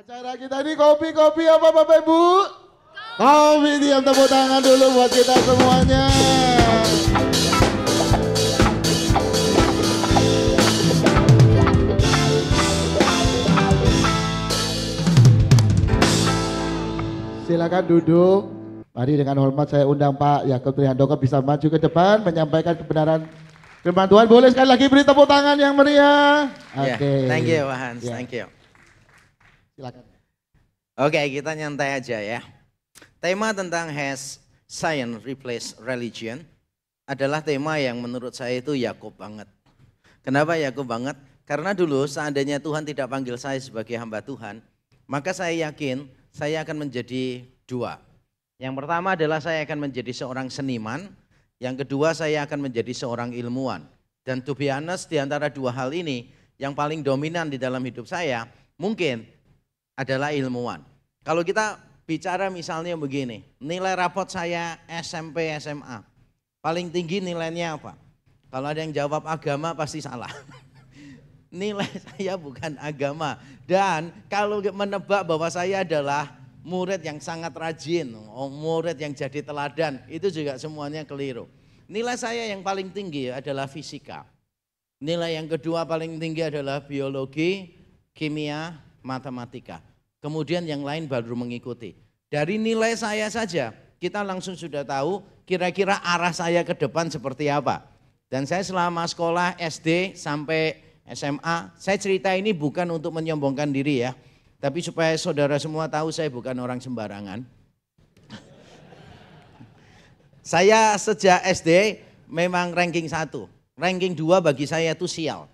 Acara kita ini kopi-kopi apa Bapak Ibu? Kopi diam tepuk tangan dulu buat kita semuanya. Silakan duduk. Mari dengan hormat saya undang Pak Yakub Trihandoko bisa maju ke depan menyampaikan kebenaran firman Tuhan. Boleh sekali lagi beri tepuk tangan yang meriah. Ya, Oke. Okay. Yeah, thank you, Hans. Yeah. Thank you. Silakan. Oke, okay, kita nyantai aja ya. Tema tentang has science replace religion adalah tema yang menurut saya itu Yakub banget. Kenapa Yakub banget? Karena dulu seandainya Tuhan tidak panggil saya sebagai hamba Tuhan, maka saya yakin saya akan menjadi dua. Yang pertama adalah saya akan menjadi seorang seniman, yang kedua saya akan menjadi seorang ilmuwan. Dan to be honest, di antara dua hal ini, yang paling dominan di dalam hidup saya, mungkin adalah ilmuwan. Kalau kita bicara misalnya begini, nilai rapot saya SMP SMA, paling tinggi nilainya apa? Kalau ada yang jawab agama pasti salah. nilai saya bukan agama. Dan kalau menebak bahwa saya adalah murid yang sangat rajin, oh, murid yang jadi teladan, itu juga semuanya keliru. Nilai saya yang paling tinggi adalah fisika. Nilai yang kedua paling tinggi adalah biologi, kimia, matematika. Kemudian yang lain baru mengikuti. Dari nilai saya saja, kita langsung sudah tahu kira-kira arah saya ke depan seperti apa. Dan saya selama sekolah SD sampai SMA, saya cerita ini bukan untuk menyombongkan diri ya, tapi supaya saudara semua tahu saya bukan orang sembarangan. saya sejak SD memang ranking satu, ranking dua bagi saya itu sial.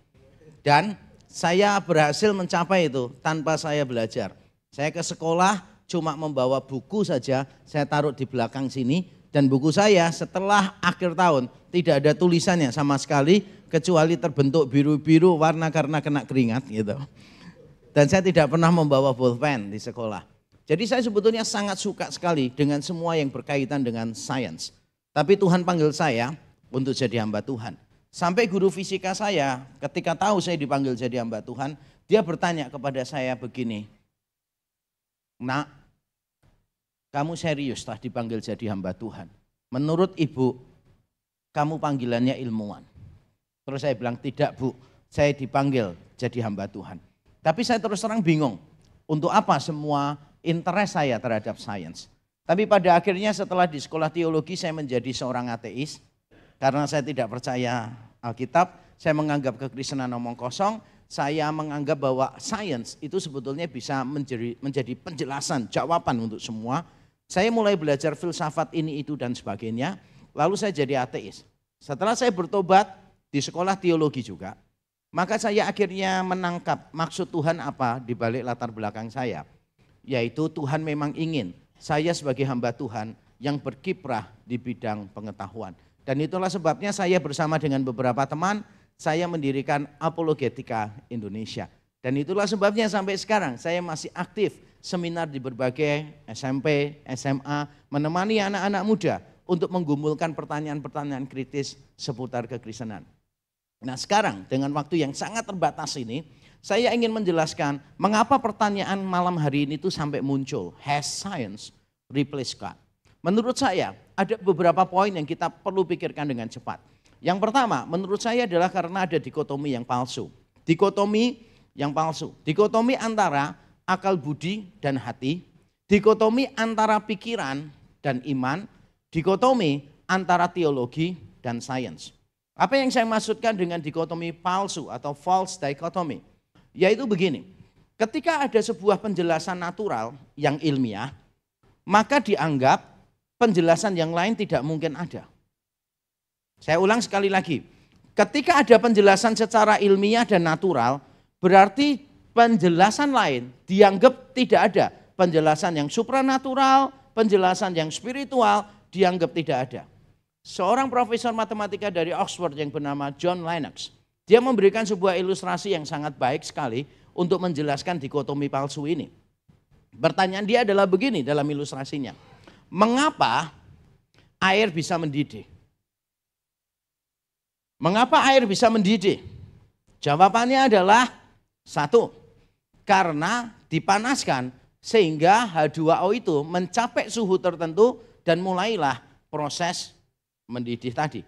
Dan saya berhasil mencapai itu tanpa saya belajar. Saya ke sekolah cuma membawa buku saja, saya taruh di belakang sini dan buku saya setelah akhir tahun tidak ada tulisannya sama sekali kecuali terbentuk biru-biru warna karena kena keringat gitu. Dan saya tidak pernah membawa bullpen di sekolah. Jadi saya sebetulnya sangat suka sekali dengan semua yang berkaitan dengan sains. Tapi Tuhan panggil saya untuk jadi hamba Tuhan. Sampai guru fisika saya ketika tahu saya dipanggil jadi hamba Tuhan, dia bertanya kepada saya begini, Nak, kamu serius telah dipanggil jadi hamba Tuhan. Menurut ibu, kamu panggilannya ilmuwan. Terus saya bilang, tidak bu, saya dipanggil jadi hamba Tuhan. Tapi saya terus terang bingung, untuk apa semua interest saya terhadap sains. Tapi pada akhirnya setelah di sekolah teologi saya menjadi seorang ateis. Karena saya tidak percaya Alkitab, saya menganggap kekristenan omong kosong, saya menganggap bahwa sains itu sebetulnya bisa menjadi, menjadi penjelasan, jawaban untuk semua. Saya mulai belajar filsafat ini, itu, dan sebagainya. Lalu saya jadi ateis. Setelah saya bertobat di sekolah teologi juga, maka saya akhirnya menangkap maksud Tuhan apa di balik latar belakang saya. Yaitu Tuhan memang ingin saya sebagai hamba Tuhan yang berkiprah di bidang pengetahuan. Dan itulah sebabnya saya bersama dengan beberapa teman saya mendirikan Apologetika Indonesia. Dan itulah sebabnya sampai sekarang saya masih aktif seminar di berbagai SMP, SMA, menemani anak-anak muda untuk menggumulkan pertanyaan-pertanyaan kritis seputar kekristenan. Nah sekarang dengan waktu yang sangat terbatas ini, saya ingin menjelaskan mengapa pertanyaan malam hari ini itu sampai muncul. Has science replaced God? Menurut saya ada beberapa poin yang kita perlu pikirkan dengan cepat. Yang pertama, menurut saya adalah karena ada dikotomi yang palsu. Dikotomi yang palsu. Dikotomi antara akal budi dan hati, dikotomi antara pikiran dan iman, dikotomi antara teologi dan sains. Apa yang saya maksudkan dengan dikotomi palsu atau false dichotomy? Yaitu begini, ketika ada sebuah penjelasan natural yang ilmiah, maka dianggap penjelasan yang lain tidak mungkin ada. Saya ulang sekali lagi. Ketika ada penjelasan secara ilmiah dan natural, berarti penjelasan lain dianggap tidak ada. Penjelasan yang supranatural, penjelasan yang spiritual dianggap tidak ada. Seorang profesor matematika dari Oxford yang bernama John Lennox, dia memberikan sebuah ilustrasi yang sangat baik sekali untuk menjelaskan dikotomi palsu ini. Pertanyaan dia adalah begini dalam ilustrasinya. Mengapa air bisa mendidih? Mengapa air bisa mendidih? Jawabannya adalah satu, karena dipanaskan sehingga H2O itu mencapai suhu tertentu dan mulailah proses mendidih tadi.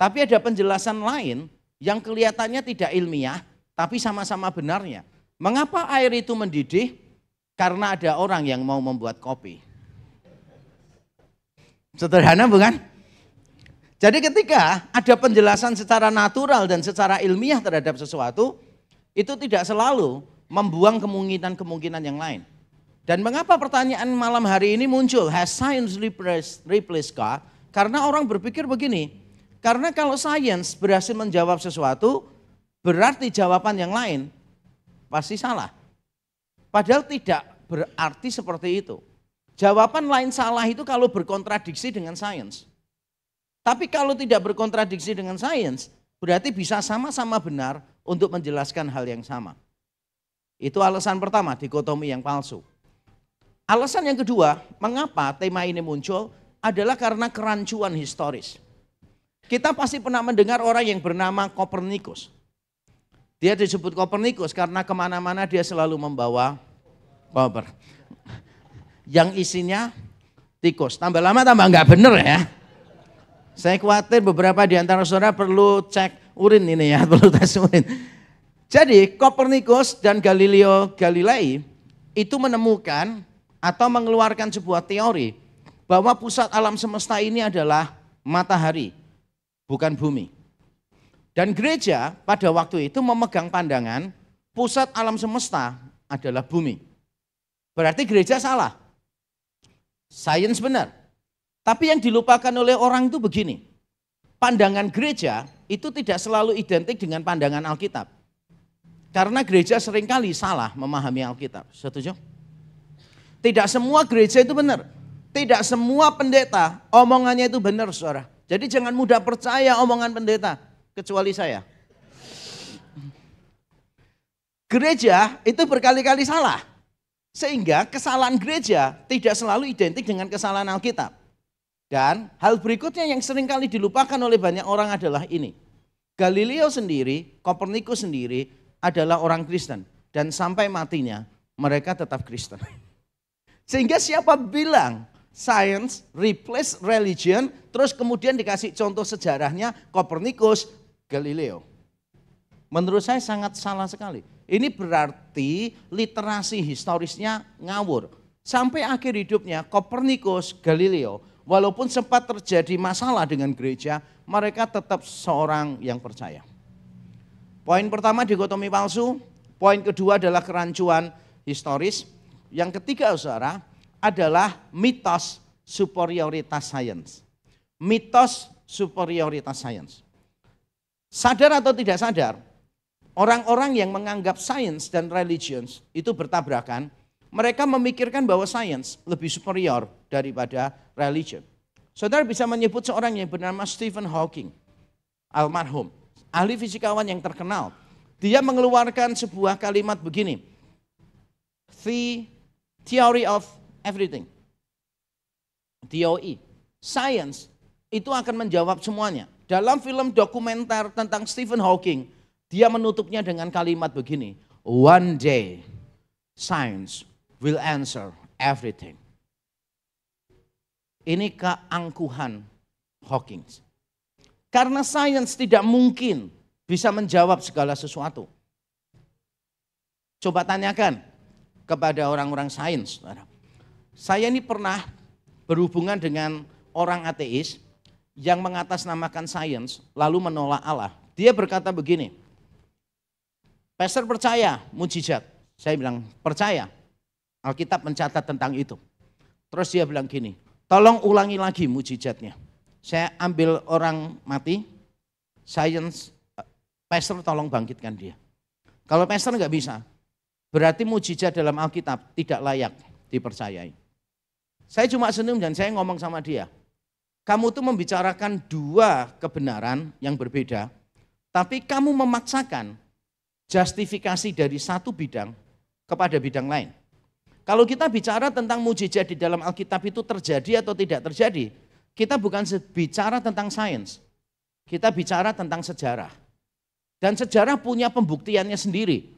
Tapi ada penjelasan lain yang kelihatannya tidak ilmiah tapi sama-sama benarnya. Mengapa air itu mendidih? Karena ada orang yang mau membuat kopi. Sederhana bukan? Jadi ketika ada penjelasan secara natural dan secara ilmiah terhadap sesuatu, itu tidak selalu membuang kemungkinan-kemungkinan yang lain. Dan mengapa pertanyaan malam hari ini muncul, has science replaced, replaced God? Karena orang berpikir begini, karena kalau science berhasil menjawab sesuatu, berarti jawaban yang lain pasti salah. Padahal tidak berarti seperti itu. Jawaban lain salah itu kalau berkontradiksi dengan sains. Tapi kalau tidak berkontradiksi dengan sains, berarti bisa sama-sama benar untuk menjelaskan hal yang sama. Itu alasan pertama, dikotomi yang palsu. Alasan yang kedua, mengapa tema ini muncul adalah karena kerancuan historis. Kita pasti pernah mendengar orang yang bernama Kopernikus. Dia disebut Kopernikus karena kemana-mana dia selalu membawa koper. Yang isinya tikus. Tambah lama tambah nggak benar ya. Saya khawatir beberapa di antara saudara perlu cek urin ini ya, perlu tes urin. Jadi Kopernikus dan Galileo Galilei itu menemukan atau mengeluarkan sebuah teori bahwa pusat alam semesta ini adalah matahari, bukan bumi. Dan gereja pada waktu itu memegang pandangan pusat alam semesta adalah bumi. Berarti gereja salah. Sains benar. Tapi yang dilupakan oleh orang itu begini. Pandangan gereja itu tidak selalu identik dengan pandangan Alkitab. Karena gereja seringkali salah memahami Alkitab. Setuju? Tidak semua gereja itu benar. Tidak semua pendeta omongannya itu benar, saudara. Jadi jangan mudah percaya omongan pendeta, kecuali saya. Gereja itu berkali-kali salah. Sehingga kesalahan gereja tidak selalu identik dengan kesalahan Alkitab. Dan hal berikutnya yang seringkali dilupakan oleh banyak orang adalah ini. Galileo sendiri, Copernicus sendiri adalah orang Kristen. Dan sampai matinya mereka tetap Kristen. Sehingga siapa bilang science replace religion, terus kemudian dikasih contoh sejarahnya Copernicus, Galileo. Menurut saya sangat salah sekali. Ini berarti literasi historisnya ngawur. Sampai akhir hidupnya Copernicus, Galileo walaupun sempat terjadi masalah dengan gereja, mereka tetap seorang yang percaya. Poin pertama dikotomi palsu, poin kedua adalah kerancuan historis, yang ketiga saudara adalah mitos superioritas sains. Mitos superioritas sains. Sadar atau tidak sadar, orang-orang yang menganggap sains dan religions itu bertabrakan mereka memikirkan bahwa sains lebih superior daripada religion. Saudara bisa menyebut seorang yang bernama Stephen Hawking, almarhum, ahli fisikawan yang terkenal. Dia mengeluarkan sebuah kalimat begini, The Theory of Everything, TOE. Science itu akan menjawab semuanya. Dalam film dokumenter tentang Stephen Hawking, dia menutupnya dengan kalimat begini, One day, science will answer everything. Ini keangkuhan Hawking. Karena sains tidak mungkin bisa menjawab segala sesuatu. Coba tanyakan kepada orang-orang sains. Saya ini pernah berhubungan dengan orang ateis yang mengatasnamakan sains lalu menolak Allah. Dia berkata begini, Pastor percaya mujizat. Saya bilang percaya. Alkitab mencatat tentang itu. Terus dia bilang gini, tolong ulangi lagi mujizatnya. Saya ambil orang mati, science, eh, pastor tolong bangkitkan dia. Kalau pastor nggak bisa, berarti mujizat dalam Alkitab tidak layak dipercayai. Saya cuma senyum dan saya ngomong sama dia. Kamu tuh membicarakan dua kebenaran yang berbeda, tapi kamu memaksakan justifikasi dari satu bidang kepada bidang lain. Kalau kita bicara tentang mujizat di dalam Alkitab itu terjadi atau tidak terjadi, kita bukan bicara tentang sains. Kita bicara tentang sejarah. Dan sejarah punya pembuktiannya sendiri.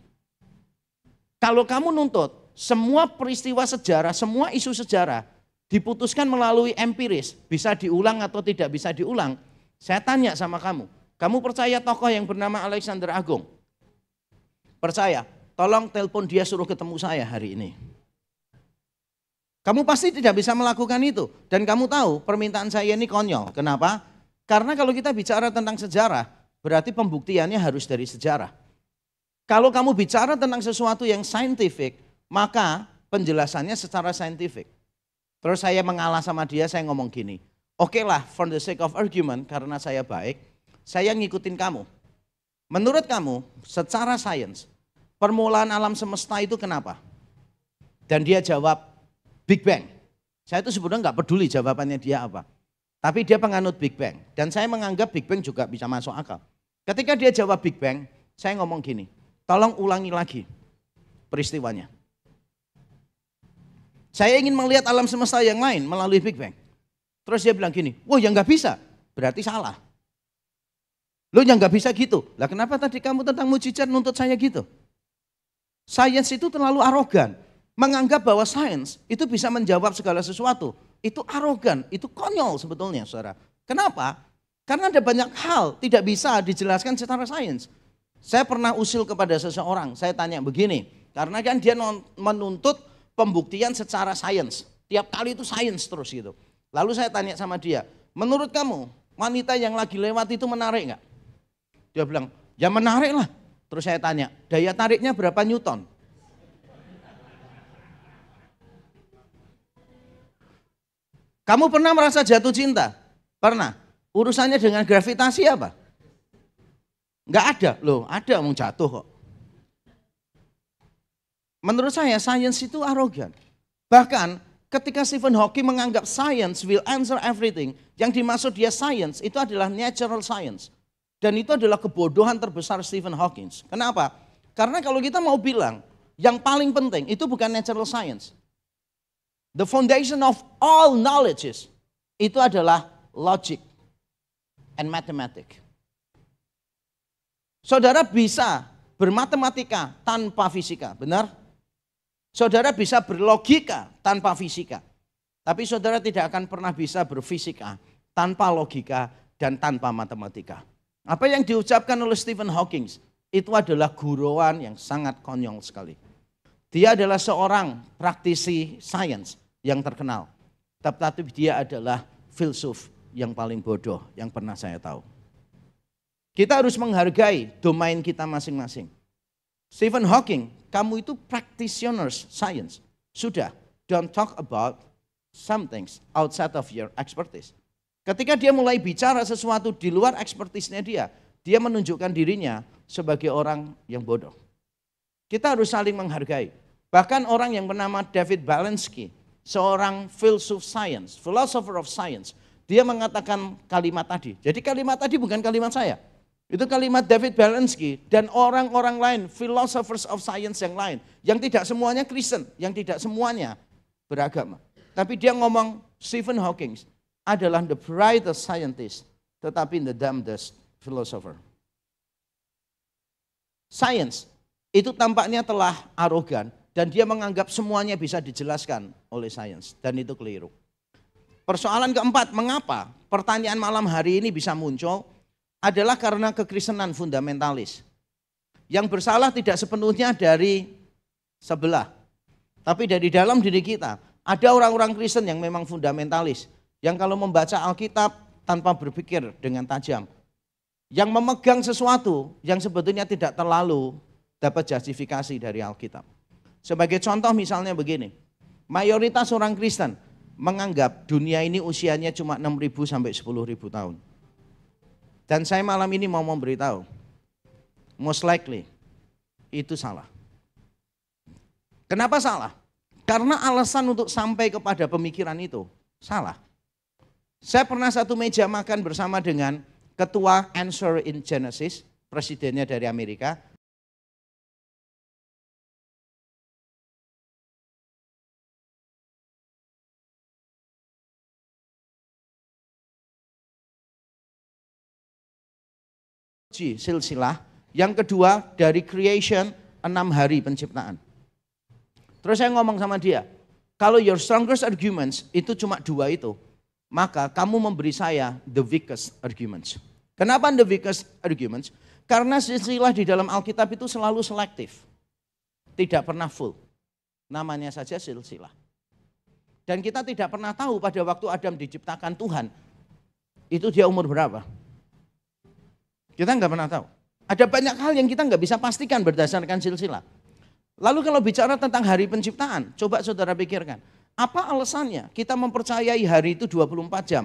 Kalau kamu nuntut, semua peristiwa sejarah, semua isu sejarah diputuskan melalui empiris, bisa diulang atau tidak bisa diulang. Saya tanya sama kamu, kamu percaya tokoh yang bernama Alexander Agung? Percaya. Tolong telepon dia suruh ketemu saya hari ini. Kamu pasti tidak bisa melakukan itu. Dan kamu tahu permintaan saya ini konyol. Kenapa? Karena kalau kita bicara tentang sejarah, berarti pembuktiannya harus dari sejarah. Kalau kamu bicara tentang sesuatu yang saintifik, maka penjelasannya secara saintifik. Terus saya mengalah sama dia, saya ngomong gini. Oke okay lah, for the sake of argument, karena saya baik, saya ngikutin kamu. Menurut kamu, secara sains, permulaan alam semesta itu kenapa? Dan dia jawab, Big Bang. Saya itu sebenarnya nggak peduli jawabannya dia apa. Tapi dia penganut Big Bang. Dan saya menganggap Big Bang juga bisa masuk akal. Ketika dia jawab Big Bang, saya ngomong gini, tolong ulangi lagi peristiwanya. Saya ingin melihat alam semesta yang lain melalui Big Bang. Terus dia bilang gini, wah yang nggak bisa, berarti salah. Lo yang nggak bisa gitu. Lah kenapa tadi kamu tentang mujizat nuntut saya gitu? Sains itu terlalu arogan menganggap bahwa sains itu bisa menjawab segala sesuatu. Itu arogan, itu konyol sebetulnya saudara. Kenapa? Karena ada banyak hal tidak bisa dijelaskan secara sains. Saya pernah usil kepada seseorang, saya tanya begini, karena kan dia menuntut pembuktian secara sains. Tiap kali itu sains terus gitu. Lalu saya tanya sama dia, menurut kamu wanita yang lagi lewat itu menarik nggak? Dia bilang, ya menarik lah. Terus saya tanya, daya tariknya berapa newton? Kamu pernah merasa jatuh cinta? Pernah. Urusannya dengan gravitasi apa? Enggak ada. Loh, ada mau jatuh kok. Menurut saya, sains itu arogan. Bahkan ketika Stephen Hawking menganggap science will answer everything, yang dimaksud dia science itu adalah natural science. Dan itu adalah kebodohan terbesar Stephen Hawking. Kenapa? Karena kalau kita mau bilang yang paling penting itu bukan natural science, the foundation of all knowledges itu adalah logic and mathematics. Saudara bisa bermatematika tanpa fisika, benar? Saudara bisa berlogika tanpa fisika. Tapi saudara tidak akan pernah bisa berfisika tanpa logika dan tanpa matematika. Apa yang diucapkan oleh Stephen Hawking itu adalah guruan yang sangat konyol sekali. Dia adalah seorang praktisi sains yang terkenal. Tapi dia adalah filsuf yang paling bodoh yang pernah saya tahu. Kita harus menghargai domain kita masing-masing. Stephen Hawking, kamu itu practitioners science. Sudah, don't talk about some things outside of your expertise. Ketika dia mulai bicara sesuatu di luar ekspertisnya dia, dia menunjukkan dirinya sebagai orang yang bodoh. Kita harus saling menghargai. Bahkan orang yang bernama David Balensky, seorang filsuf science, philosopher of science. Dia mengatakan kalimat tadi. Jadi kalimat tadi bukan kalimat saya. Itu kalimat David Balensky dan orang-orang lain, philosophers of science yang lain. Yang tidak semuanya Kristen, yang tidak semuanya beragama. Tapi dia ngomong Stephen Hawking adalah the brightest scientist, tetapi the damnedest philosopher. Science itu tampaknya telah arogan, dan dia menganggap semuanya bisa dijelaskan oleh sains dan itu keliru. Persoalan keempat, mengapa pertanyaan malam hari ini bisa muncul adalah karena kekristenan fundamentalis. Yang bersalah tidak sepenuhnya dari sebelah, tapi dari dalam diri kita. Ada orang-orang Kristen yang memang fundamentalis, yang kalau membaca Alkitab tanpa berpikir dengan tajam, yang memegang sesuatu yang sebetulnya tidak terlalu dapat justifikasi dari Alkitab. Sebagai contoh misalnya begini, mayoritas orang Kristen menganggap dunia ini usianya cuma 6.000 sampai 10.000 tahun. Dan saya malam ini mau memberitahu, most likely itu salah. Kenapa salah? Karena alasan untuk sampai kepada pemikiran itu salah. Saya pernah satu meja makan bersama dengan ketua Answer in Genesis, presidennya dari Amerika, silsilah. Yang kedua dari creation enam hari penciptaan. Terus saya ngomong sama dia, kalau your strongest arguments itu cuma dua itu, maka kamu memberi saya the weakest arguments. Kenapa the weakest arguments? Karena silsilah di dalam Alkitab itu selalu selektif. Tidak pernah full. Namanya saja silsilah. Dan kita tidak pernah tahu pada waktu Adam diciptakan Tuhan, itu dia umur berapa? Kita nggak pernah tahu. Ada banyak hal yang kita nggak bisa pastikan berdasarkan silsilah. Lalu kalau bicara tentang hari penciptaan, coba saudara pikirkan. Apa alasannya kita mempercayai hari itu 24 jam?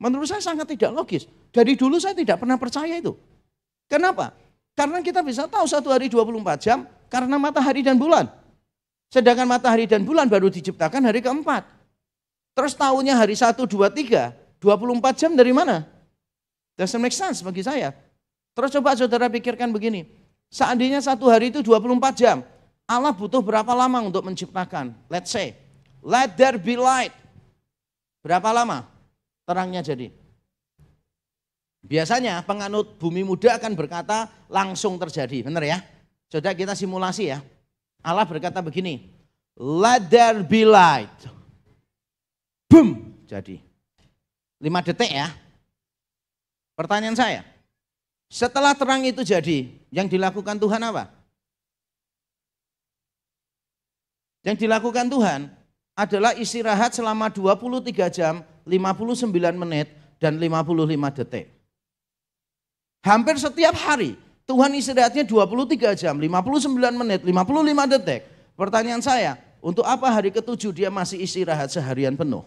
Menurut saya sangat tidak logis. Dari dulu saya tidak pernah percaya itu. Kenapa? Karena kita bisa tahu satu hari 24 jam karena matahari dan bulan. Sedangkan matahari dan bulan baru diciptakan hari keempat. Terus tahunnya hari 1, 2, 3, 24 jam dari mana? Doesn't make sense bagi saya. Terus coba saudara pikirkan begini, seandainya satu hari itu 24 jam, Allah butuh berapa lama untuk menciptakan? Let's say, let there be light. Berapa lama terangnya jadi? Biasanya penganut bumi muda akan berkata langsung terjadi, benar ya? Coba kita simulasi ya. Allah berkata begini, let there be light. Boom, jadi. 5 detik ya, Pertanyaan saya, setelah terang itu jadi, yang dilakukan Tuhan apa? Yang dilakukan Tuhan adalah istirahat selama 23 jam, 59 menit, dan 55 detik. Hampir setiap hari Tuhan istirahatnya 23 jam, 59 menit, 55 detik. Pertanyaan saya, untuk apa hari ketujuh dia masih istirahat seharian penuh?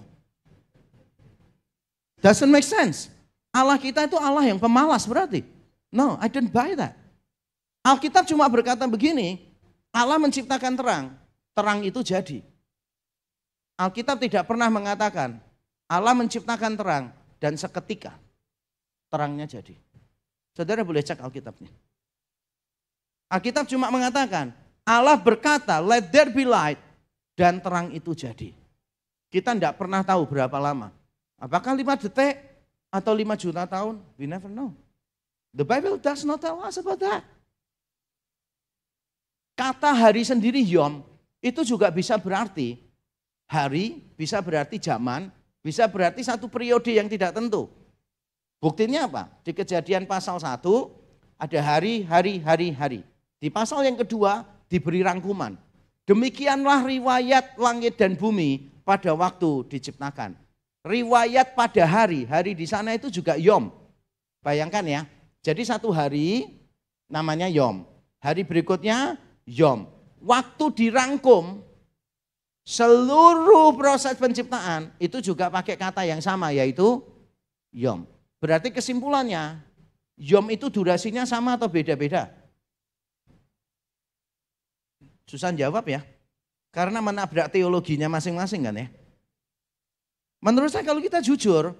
Doesn't make sense. Allah kita itu Allah yang pemalas berarti. No, I don't buy that. Alkitab cuma berkata begini, Allah menciptakan terang, terang itu jadi. Alkitab tidak pernah mengatakan Allah menciptakan terang dan seketika terangnya jadi. Saudara boleh cek Alkitabnya. Alkitab cuma mengatakan Allah berkata, "Let there be light," dan terang itu jadi. Kita tidak pernah tahu berapa lama. Apakah lima detik, atau 5 juta tahun, we never know. The Bible does not tell us about that. Kata hari sendiri yom itu juga bisa berarti hari, bisa berarti zaman, bisa berarti satu periode yang tidak tentu. Buktinya apa? Di kejadian pasal 1 ada hari, hari, hari, hari. Di pasal yang kedua diberi rangkuman. Demikianlah riwayat langit dan bumi pada waktu diciptakan. Riwayat pada hari, hari di sana itu juga yom. Bayangkan ya, jadi satu hari namanya yom. Hari berikutnya yom. Waktu dirangkum seluruh proses penciptaan itu juga pakai kata yang sama yaitu yom. Berarti kesimpulannya yom itu durasinya sama atau beda-beda? Susan jawab ya. Karena menabrak teologinya masing-masing kan ya. Menurut saya kalau kita jujur,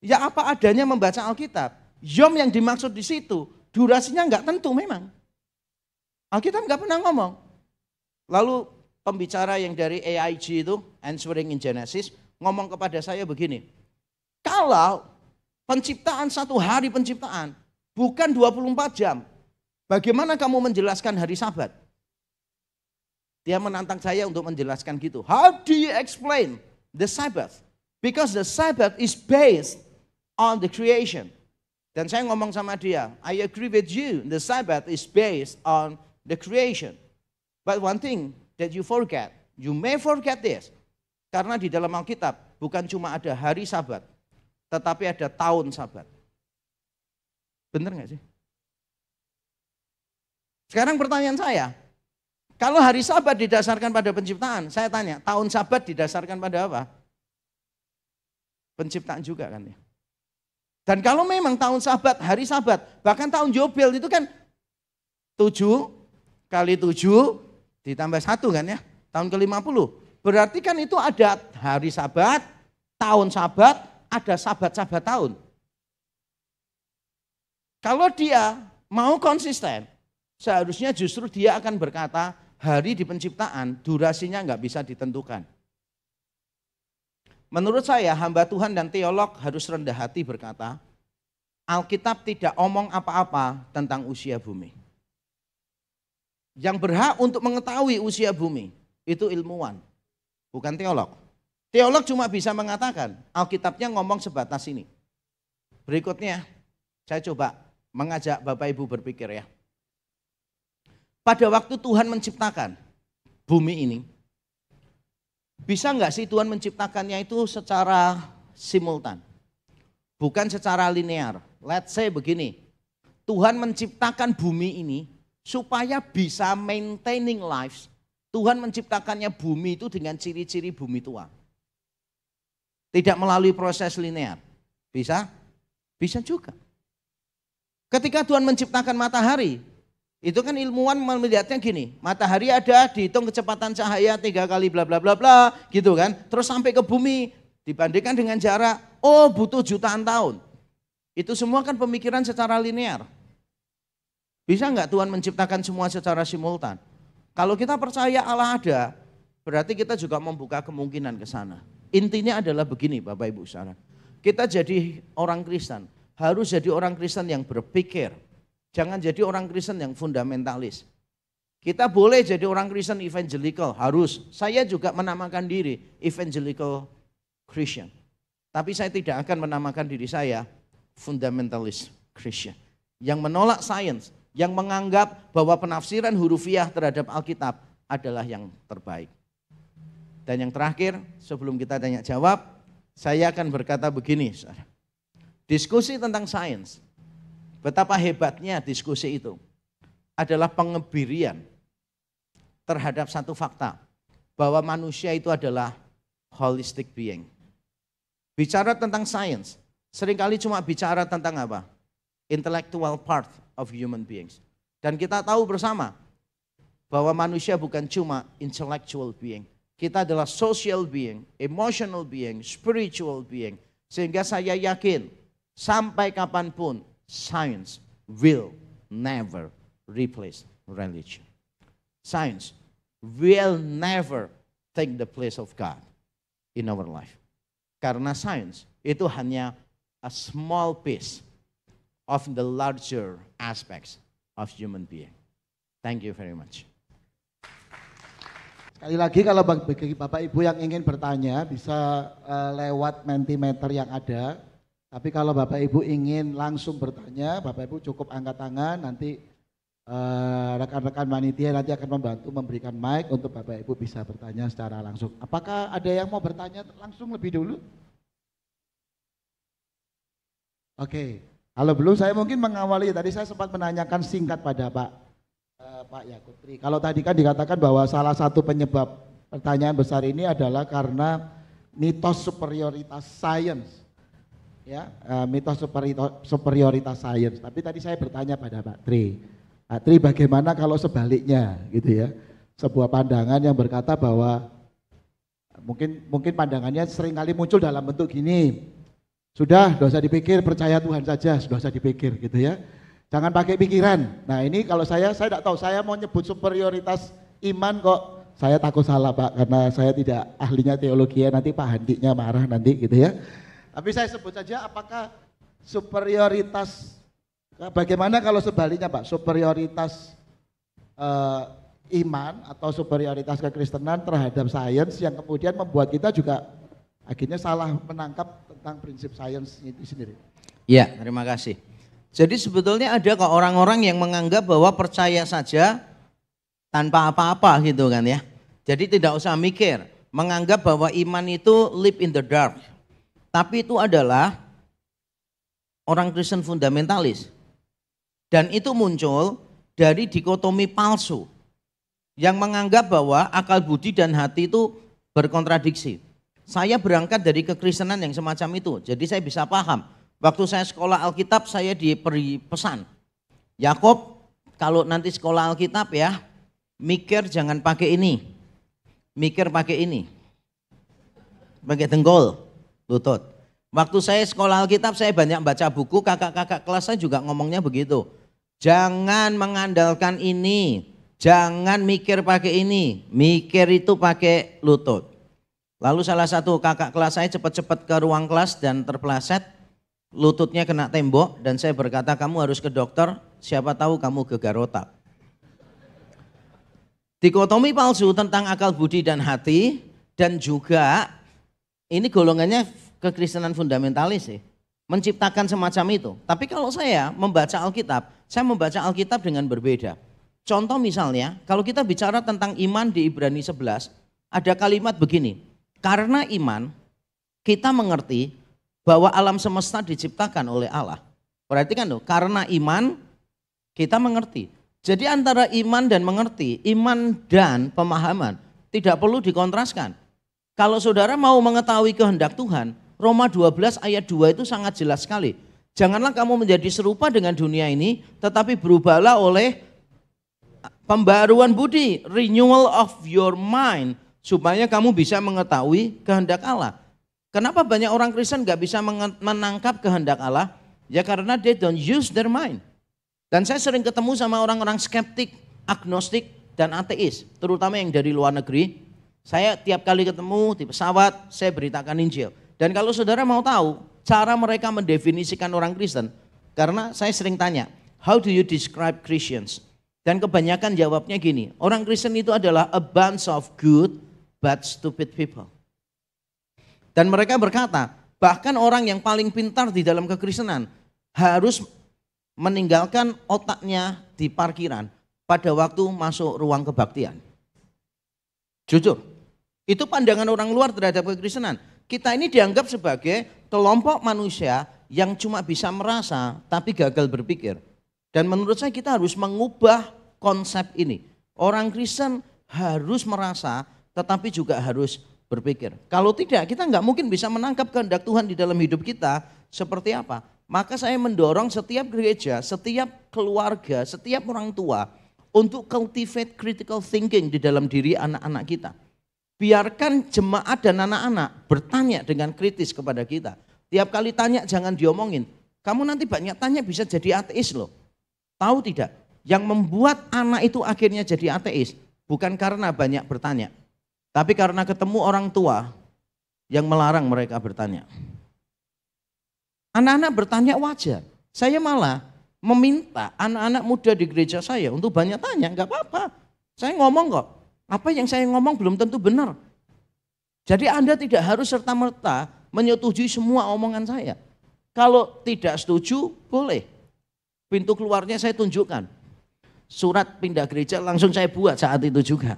ya apa adanya membaca Alkitab. Yom yang dimaksud di situ, durasinya nggak tentu memang. Alkitab nggak pernah ngomong. Lalu pembicara yang dari AIG itu, Answering in Genesis, ngomong kepada saya begini. Kalau penciptaan satu hari penciptaan, bukan 24 jam, bagaimana kamu menjelaskan hari sabat? Dia menantang saya untuk menjelaskan gitu. How do you explain the Sabbath? Because the Sabbath is based on the creation. Dan saya ngomong sama dia, I agree with you, the Sabbath is based on the creation. But one thing that you forget, you may forget this, karena di dalam Alkitab bukan cuma ada hari Sabat, tetapi ada tahun Sabat. Bener nggak sih? Sekarang pertanyaan saya, kalau hari Sabat didasarkan pada penciptaan, saya tanya, tahun Sabat didasarkan pada apa? penciptaan juga kan ya. Dan kalau memang tahun sabat, hari sabat, bahkan tahun Jubil itu kan tujuh kali tujuh ditambah satu kan ya, tahun ke-50. Berarti kan itu ada hari sabat, tahun sabat, ada sabat-sabat tahun. Kalau dia mau konsisten, seharusnya justru dia akan berkata, hari di penciptaan durasinya nggak bisa ditentukan. Menurut saya hamba Tuhan dan teolog harus rendah hati berkata, Alkitab tidak omong apa-apa tentang usia bumi. Yang berhak untuk mengetahui usia bumi itu ilmuwan, bukan teolog. Teolog cuma bisa mengatakan Alkitabnya ngomong sebatas ini. Berikutnya saya coba mengajak Bapak Ibu berpikir ya. Pada waktu Tuhan menciptakan bumi ini, bisa nggak sih Tuhan menciptakannya itu secara simultan? Bukan secara linear. Let's say begini, Tuhan menciptakan bumi ini supaya bisa maintaining lives. Tuhan menciptakannya bumi itu dengan ciri-ciri bumi tua. Tidak melalui proses linear. Bisa? Bisa juga. Ketika Tuhan menciptakan matahari, itu kan ilmuwan melihatnya gini, matahari ada, dihitung kecepatan cahaya tiga kali bla bla bla bla gitu kan. Terus sampai ke bumi, dibandingkan dengan jarak, oh butuh jutaan tahun. Itu semua kan pemikiran secara linear. Bisa nggak Tuhan menciptakan semua secara simultan? Kalau kita percaya Allah ada, berarti kita juga membuka kemungkinan ke sana. Intinya adalah begini Bapak Ibu saudara, Kita jadi orang Kristen, harus jadi orang Kristen yang berpikir, Jangan jadi orang Kristen yang fundamentalis. Kita boleh jadi orang Kristen evangelical, harus. Saya juga menamakan diri evangelical Christian. Tapi saya tidak akan menamakan diri saya fundamentalist Christian. Yang menolak sains, yang menganggap bahwa penafsiran hurufiah terhadap Alkitab adalah yang terbaik. Dan yang terakhir, sebelum kita tanya jawab, saya akan berkata begini, Diskusi tentang sains Betapa hebatnya diskusi itu adalah pengebirian terhadap satu fakta bahwa manusia itu adalah holistic being. Bicara tentang science, seringkali cuma bicara tentang apa? Intellectual part of human beings. Dan kita tahu bersama bahwa manusia bukan cuma intellectual being. Kita adalah social being, emotional being, spiritual being. Sehingga saya yakin sampai kapanpun Science will never replace religion. Science will never take the place of God in our life. Karena science itu hanya a small piece of the larger aspects of human being. Thank you very much. Sekali lagi kalau bagi Bapak Ibu yang ingin bertanya bisa uh, lewat mentimeter yang ada tapi kalau Bapak Ibu ingin langsung bertanya, Bapak Ibu cukup angkat tangan, nanti uh, rekan-rekan manitia nanti akan membantu memberikan mic untuk Bapak Ibu bisa bertanya secara langsung. Apakah ada yang mau bertanya langsung lebih dulu? Oke, okay. kalau belum saya mungkin mengawali. Tadi saya sempat menanyakan singkat pada Pak uh, Pak Yakutri. Kalau tadi kan dikatakan bahwa salah satu penyebab pertanyaan besar ini adalah karena mitos superioritas sains ya eh, mitos superioritas sains. Tapi tadi saya bertanya pada Pak Tri, Pak Tri bagaimana kalau sebaliknya gitu ya? Sebuah pandangan yang berkata bahwa mungkin mungkin pandangannya seringkali muncul dalam bentuk gini. Sudah, dosa dipikir, percaya Tuhan saja, sudah dosa dipikir gitu ya. Jangan pakai pikiran. Nah ini kalau saya, saya tidak tahu, saya mau nyebut superioritas iman kok saya takut salah Pak, karena saya tidak ahlinya teologi ya, nanti Pak Handiknya marah nanti gitu ya. Tapi saya sebut saja apakah superioritas bagaimana kalau sebaliknya Pak, superioritas eh, iman atau superioritas kekristenan terhadap sains yang kemudian membuat kita juga akhirnya salah menangkap tentang prinsip sains itu sendiri. Ya, terima kasih. Jadi sebetulnya ada kok orang-orang yang menganggap bahwa percaya saja tanpa apa-apa gitu kan ya. Jadi tidak usah mikir, menganggap bahwa iman itu live in the dark tapi itu adalah orang Kristen fundamentalis. Dan itu muncul dari dikotomi palsu yang menganggap bahwa akal budi dan hati itu berkontradiksi. Saya berangkat dari kekristenan yang semacam itu, jadi saya bisa paham. Waktu saya sekolah Alkitab, saya diberi pesan, Yakob, kalau nanti sekolah Alkitab ya, mikir jangan pakai ini, mikir pakai ini, pakai tenggol, lutut. Waktu saya sekolah Alkitab saya banyak baca buku, kakak-kakak kelas saya juga ngomongnya begitu. Jangan mengandalkan ini, jangan mikir pakai ini, mikir itu pakai lutut. Lalu salah satu kakak kelas saya cepat-cepat ke ruang kelas dan terpleset, lututnya kena tembok dan saya berkata kamu harus ke dokter, siapa tahu kamu gegar otak. Dikotomi palsu tentang akal budi dan hati dan juga ini golongannya kekristenan fundamentalis sih. Menciptakan semacam itu. Tapi kalau saya membaca Alkitab, saya membaca Alkitab dengan berbeda. Contoh misalnya, kalau kita bicara tentang iman di Ibrani 11, ada kalimat begini. Karena iman, kita mengerti bahwa alam semesta diciptakan oleh Allah. Perhatikan tuh, karena iman kita mengerti. Jadi antara iman dan mengerti, iman dan pemahaman tidak perlu dikontraskan. Kalau saudara mau mengetahui kehendak Tuhan, Roma 12 ayat 2 itu sangat jelas sekali. Janganlah kamu menjadi serupa dengan dunia ini, tetapi berubahlah oleh pembaruan budi, renewal of your mind, supaya kamu bisa mengetahui kehendak Allah. Kenapa banyak orang Kristen gak bisa menangkap kehendak Allah? Ya karena they don't use their mind. Dan saya sering ketemu sama orang-orang skeptik, agnostik, dan ateis, terutama yang dari luar negeri. Saya tiap kali ketemu di pesawat, saya beritakan Injil. Dan kalau saudara mau tahu cara mereka mendefinisikan orang Kristen, karena saya sering tanya, how do you describe Christians? Dan kebanyakan jawabnya gini, orang Kristen itu adalah a bunch of good but stupid people. Dan mereka berkata, bahkan orang yang paling pintar di dalam kekristenan harus meninggalkan otaknya di parkiran pada waktu masuk ruang kebaktian. Jujur, itu pandangan orang luar terhadap kekristenan. Kita ini dianggap sebagai kelompok manusia yang cuma bisa merasa tapi gagal berpikir. Dan menurut saya kita harus mengubah konsep ini. Orang Kristen harus merasa tetapi juga harus berpikir. Kalau tidak kita nggak mungkin bisa menangkap kehendak Tuhan di dalam hidup kita seperti apa. Maka saya mendorong setiap gereja, setiap keluarga, setiap orang tua untuk cultivate critical thinking di dalam diri anak-anak kita biarkan jemaat dan anak-anak bertanya dengan kritis kepada kita. Tiap kali tanya jangan diomongin. Kamu nanti banyak tanya bisa jadi ateis loh. Tahu tidak? Yang membuat anak itu akhirnya jadi ateis bukan karena banyak bertanya, tapi karena ketemu orang tua yang melarang mereka bertanya. Anak-anak bertanya wajar. Saya malah meminta anak-anak muda di gereja saya untuk banyak tanya, enggak apa-apa. Saya ngomong kok, apa yang saya ngomong belum tentu benar. Jadi Anda tidak harus serta-merta menyetujui semua omongan saya. Kalau tidak setuju, boleh. Pintu keluarnya saya tunjukkan. Surat pindah gereja langsung saya buat saat itu juga.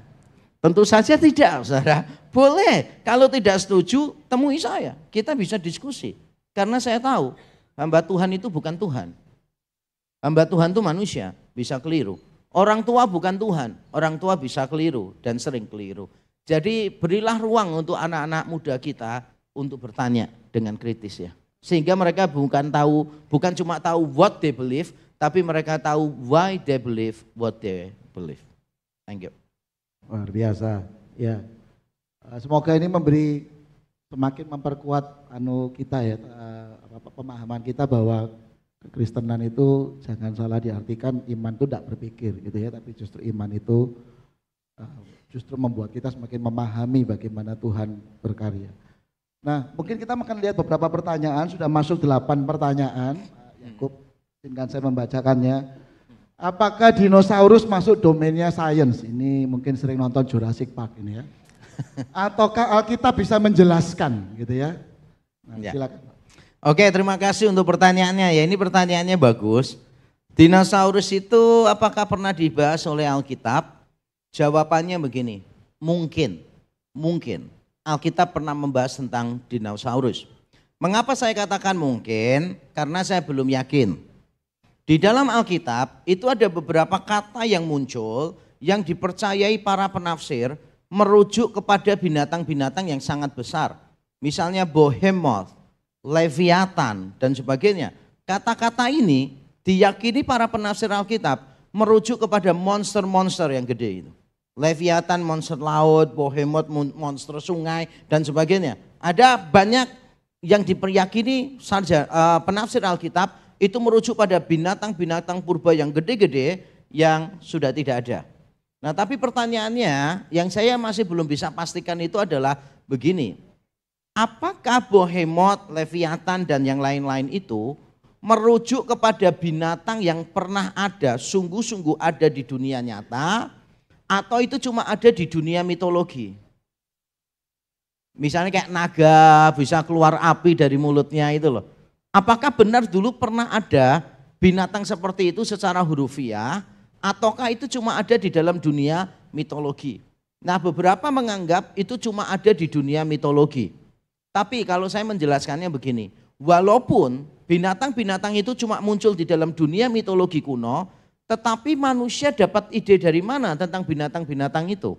Tentu saja tidak, saudara. Boleh, kalau tidak setuju, temui saya. Kita bisa diskusi. Karena saya tahu, hamba Tuhan itu bukan Tuhan. Hamba Tuhan itu manusia, bisa keliru. Orang tua bukan Tuhan, orang tua bisa keliru dan sering keliru. Jadi berilah ruang untuk anak-anak muda kita untuk bertanya dengan kritis ya. Sehingga mereka bukan tahu, bukan cuma tahu what they believe, tapi mereka tahu why they believe what they believe. Thank you. Luar biasa. Ya. Eh, semoga ini memberi semakin memperkuat anu kita ya eh, pemahaman kita bahwa kekristenan itu jangan salah diartikan iman itu tidak berpikir gitu ya, tapi justru iman itu eh, justru membuat kita semakin memahami bagaimana Tuhan berkarya. Nah, mungkin kita akan lihat beberapa pertanyaan, sudah masuk delapan pertanyaan. Yakub, izinkan saya membacakannya. Apakah dinosaurus masuk domainnya sains? Ini mungkin sering nonton Jurassic Park ini ya. Ataukah Alkitab bisa menjelaskan gitu ya? Nah, ya. silakan. Oke, terima kasih untuk pertanyaannya. Ya, ini pertanyaannya bagus. Dinosaurus itu apakah pernah dibahas oleh Alkitab? Jawabannya begini, mungkin. Mungkin. Alkitab pernah membahas tentang dinosaurus. Mengapa saya katakan mungkin? Karena saya belum yakin. Di dalam Alkitab itu ada beberapa kata yang muncul yang dipercayai para penafsir merujuk kepada binatang-binatang yang sangat besar. Misalnya bohemoth, Leviathan dan sebagainya. Kata-kata ini diyakini para penafsir Alkitab merujuk kepada monster-monster yang gede itu. Leviatan, monster laut, Bohemot, monster sungai, dan sebagainya. Ada banyak yang diperyakini saja uh, penafsir Alkitab itu merujuk pada binatang-binatang purba yang gede-gede yang sudah tidak ada. Nah tapi pertanyaannya yang saya masih belum bisa pastikan itu adalah begini apakah Bohemot, Leviathan dan yang lain-lain itu merujuk kepada binatang yang pernah ada, sungguh-sungguh ada di dunia nyata atau itu cuma ada di dunia mitologi? Misalnya kayak naga bisa keluar api dari mulutnya itu loh. Apakah benar dulu pernah ada binatang seperti itu secara hurufiah ataukah itu cuma ada di dalam dunia mitologi? Nah, beberapa menganggap itu cuma ada di dunia mitologi. Tapi kalau saya menjelaskannya begini, walaupun binatang-binatang itu cuma muncul di dalam dunia mitologi kuno, tetapi manusia dapat ide dari mana tentang binatang-binatang itu.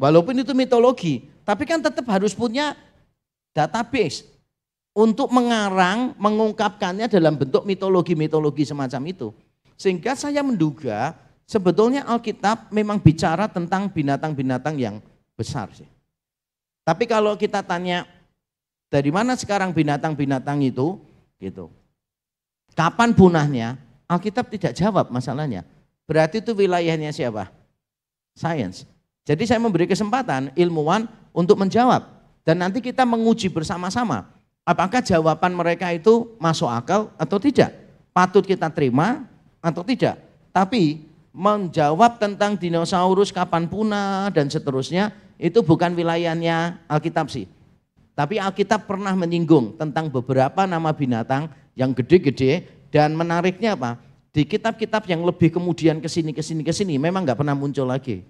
Walaupun itu mitologi, tapi kan tetap harus punya database untuk mengarang, mengungkapkannya dalam bentuk mitologi-mitologi semacam itu. Sehingga saya menduga sebetulnya Alkitab memang bicara tentang binatang-binatang yang besar sih. Tapi kalau kita tanya dari mana sekarang binatang-binatang itu? Gitu. Kapan punahnya? Alkitab tidak jawab masalahnya. Berarti itu wilayahnya siapa? Science. Jadi saya memberi kesempatan ilmuwan untuk menjawab dan nanti kita menguji bersama-sama apakah jawaban mereka itu masuk akal atau tidak. Patut kita terima atau tidak. Tapi menjawab tentang dinosaurus kapan punah dan seterusnya itu bukan wilayahnya Alkitab sih. Tapi Alkitab pernah menyinggung tentang beberapa nama binatang yang gede-gede dan menariknya apa? Di kitab-kitab yang lebih kemudian ke sini ke sini ke sini memang nggak pernah muncul lagi.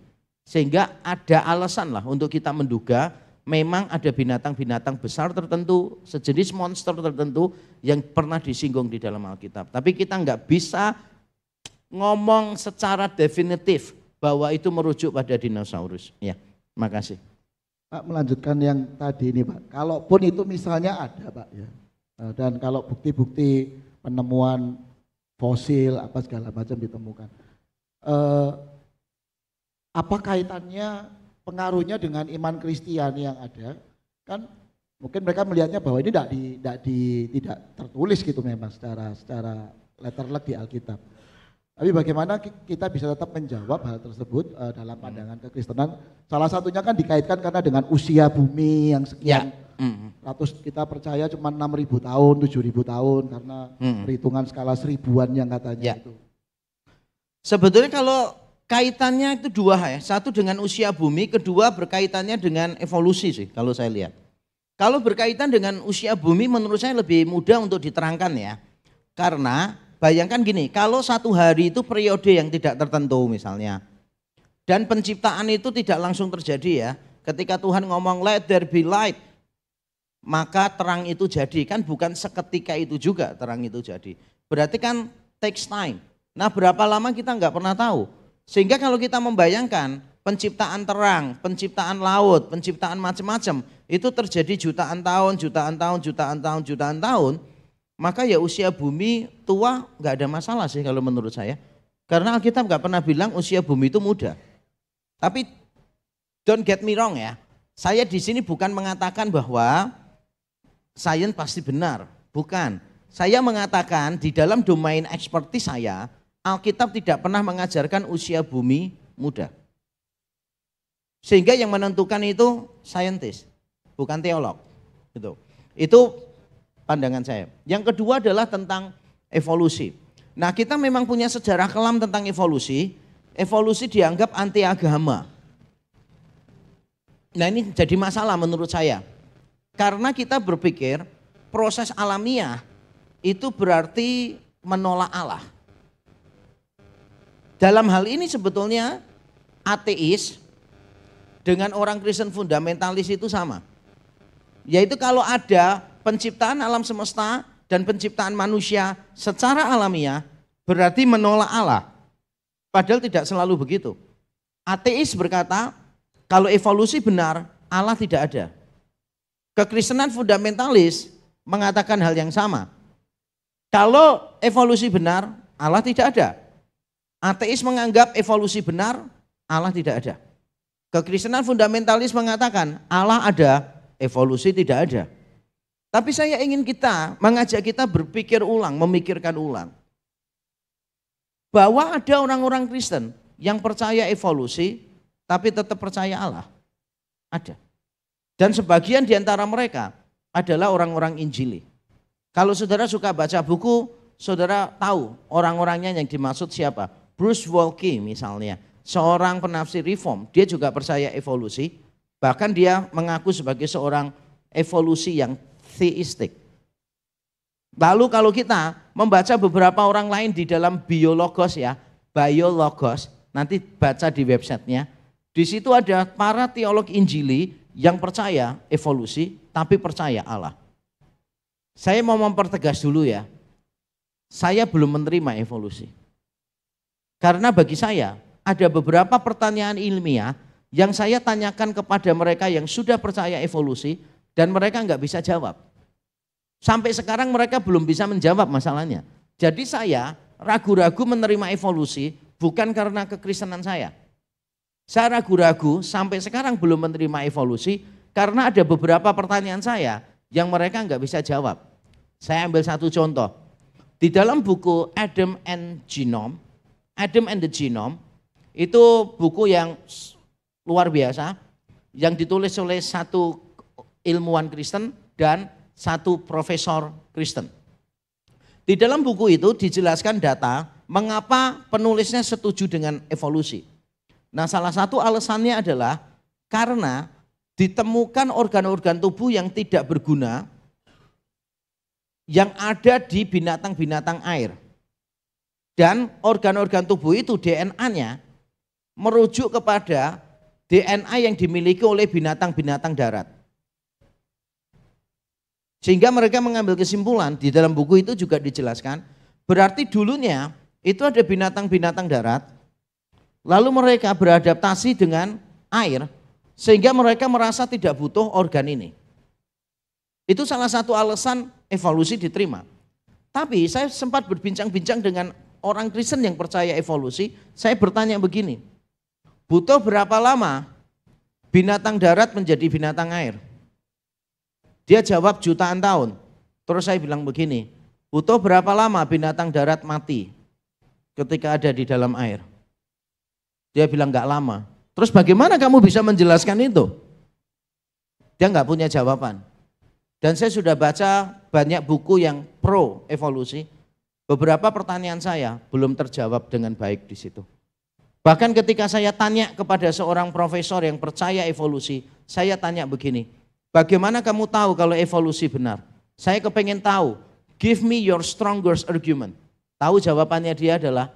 Sehingga ada alasan lah untuk kita menduga memang ada binatang-binatang besar tertentu, sejenis monster tertentu yang pernah disinggung di dalam Alkitab. Tapi kita nggak bisa ngomong secara definitif bahwa itu merujuk pada dinosaurus. Ya, makasih. Pak melanjutkan yang tadi ini Pak. Kalaupun itu misalnya ada Pak ya. Nah, dan kalau bukti-bukti penemuan fosil apa segala macam ditemukan. Eh, apa kaitannya pengaruhnya dengan iman Kristiani yang ada? Kan mungkin mereka melihatnya bahwa ini tidak di, di, tidak tertulis gitu memang secara secara letter luck di Alkitab. Tapi bagaimana kita bisa tetap menjawab hal tersebut uh, dalam hmm. pandangan hmm. kekristenan? Salah satunya kan dikaitkan karena dengan usia bumi yang ya. sekian ya. hmm. ratus kita percaya cuma 6000 tahun, 7000 tahun karena hmm. perhitungan skala seribuan yang katanya ya. itu. Sebetulnya kalau kaitannya itu dua ya. Satu dengan usia bumi, kedua berkaitannya dengan evolusi sih kalau saya lihat. Kalau berkaitan dengan usia bumi menurut saya lebih mudah untuk diterangkan ya. Karena Bayangkan gini, kalau satu hari itu periode yang tidak tertentu misalnya. Dan penciptaan itu tidak langsung terjadi ya. Ketika Tuhan ngomong let there be light, maka terang itu jadi. Kan bukan seketika itu juga terang itu jadi. Berarti kan takes time. Nah berapa lama kita nggak pernah tahu. Sehingga kalau kita membayangkan penciptaan terang, penciptaan laut, penciptaan macam-macam, itu terjadi jutaan tahun, jutaan tahun, jutaan tahun, jutaan tahun, jutaan tahun maka ya usia bumi tua nggak ada masalah sih kalau menurut saya. Karena Alkitab nggak pernah bilang usia bumi itu muda. Tapi don't get me wrong ya. Saya di sini bukan mengatakan bahwa sains pasti benar. Bukan. Saya mengatakan di dalam domain ekspertis saya, Alkitab tidak pernah mengajarkan usia bumi muda. Sehingga yang menentukan itu saintis, bukan teolog. Gitu. Itu pandangan saya. Yang kedua adalah tentang evolusi. Nah kita memang punya sejarah kelam tentang evolusi. Evolusi dianggap anti agama. Nah ini jadi masalah menurut saya. Karena kita berpikir proses alamiah itu berarti menolak Allah. Dalam hal ini sebetulnya ateis dengan orang Kristen fundamentalis itu sama. Yaitu kalau ada penciptaan alam semesta dan penciptaan manusia secara alamiah berarti menolak Allah. Padahal tidak selalu begitu. Ateis berkata, kalau evolusi benar, Allah tidak ada. Kekristenan fundamentalis mengatakan hal yang sama. Kalau evolusi benar, Allah tidak ada. Ateis menganggap evolusi benar, Allah tidak ada. Kekristenan fundamentalis mengatakan Allah ada, evolusi tidak ada. Tapi saya ingin kita mengajak kita berpikir ulang, memikirkan ulang. Bahwa ada orang-orang Kristen yang percaya evolusi tapi tetap percaya Allah. Ada. Dan sebagian di antara mereka adalah orang-orang Injili. Kalau saudara suka baca buku, saudara tahu orang-orangnya yang dimaksud siapa. Bruce Walkie misalnya, seorang penafsir reform, dia juga percaya evolusi. Bahkan dia mengaku sebagai seorang evolusi yang teistik. Lalu kalau kita membaca beberapa orang lain di dalam biologos ya, biologos, nanti baca di websitenya. Di situ ada para teolog Injili yang percaya evolusi, tapi percaya Allah. Saya mau mempertegas dulu ya, saya belum menerima evolusi. Karena bagi saya ada beberapa pertanyaan ilmiah yang saya tanyakan kepada mereka yang sudah percaya evolusi, dan mereka nggak bisa jawab. Sampai sekarang mereka belum bisa menjawab masalahnya. Jadi saya ragu-ragu menerima evolusi bukan karena kekristenan saya. Saya ragu-ragu sampai sekarang belum menerima evolusi karena ada beberapa pertanyaan saya yang mereka nggak bisa jawab. Saya ambil satu contoh. Di dalam buku Adam and Genome, Adam and the Genome, itu buku yang luar biasa yang ditulis oleh satu ilmuwan Kristen dan satu profesor Kristen. Di dalam buku itu dijelaskan data mengapa penulisnya setuju dengan evolusi. Nah, salah satu alasannya adalah karena ditemukan organ-organ tubuh yang tidak berguna yang ada di binatang-binatang air. Dan organ-organ tubuh itu DNA-nya merujuk kepada DNA yang dimiliki oleh binatang-binatang darat. Sehingga mereka mengambil kesimpulan di dalam buku itu juga dijelaskan, berarti dulunya itu ada binatang-binatang darat, lalu mereka beradaptasi dengan air, sehingga mereka merasa tidak butuh organ ini. Itu salah satu alasan evolusi diterima. Tapi saya sempat berbincang-bincang dengan orang Kristen yang percaya evolusi, saya bertanya begini, butuh berapa lama binatang darat menjadi binatang air? Dia jawab jutaan tahun. Terus saya bilang begini, butuh berapa lama binatang darat mati ketika ada di dalam air? Dia bilang nggak lama. Terus bagaimana kamu bisa menjelaskan itu? Dia nggak punya jawaban. Dan saya sudah baca banyak buku yang pro evolusi. Beberapa pertanyaan saya belum terjawab dengan baik di situ. Bahkan ketika saya tanya kepada seorang profesor yang percaya evolusi, saya tanya begini, Bagaimana kamu tahu kalau evolusi benar? Saya kepengen tahu. Give me your strongest argument. Tahu jawabannya dia adalah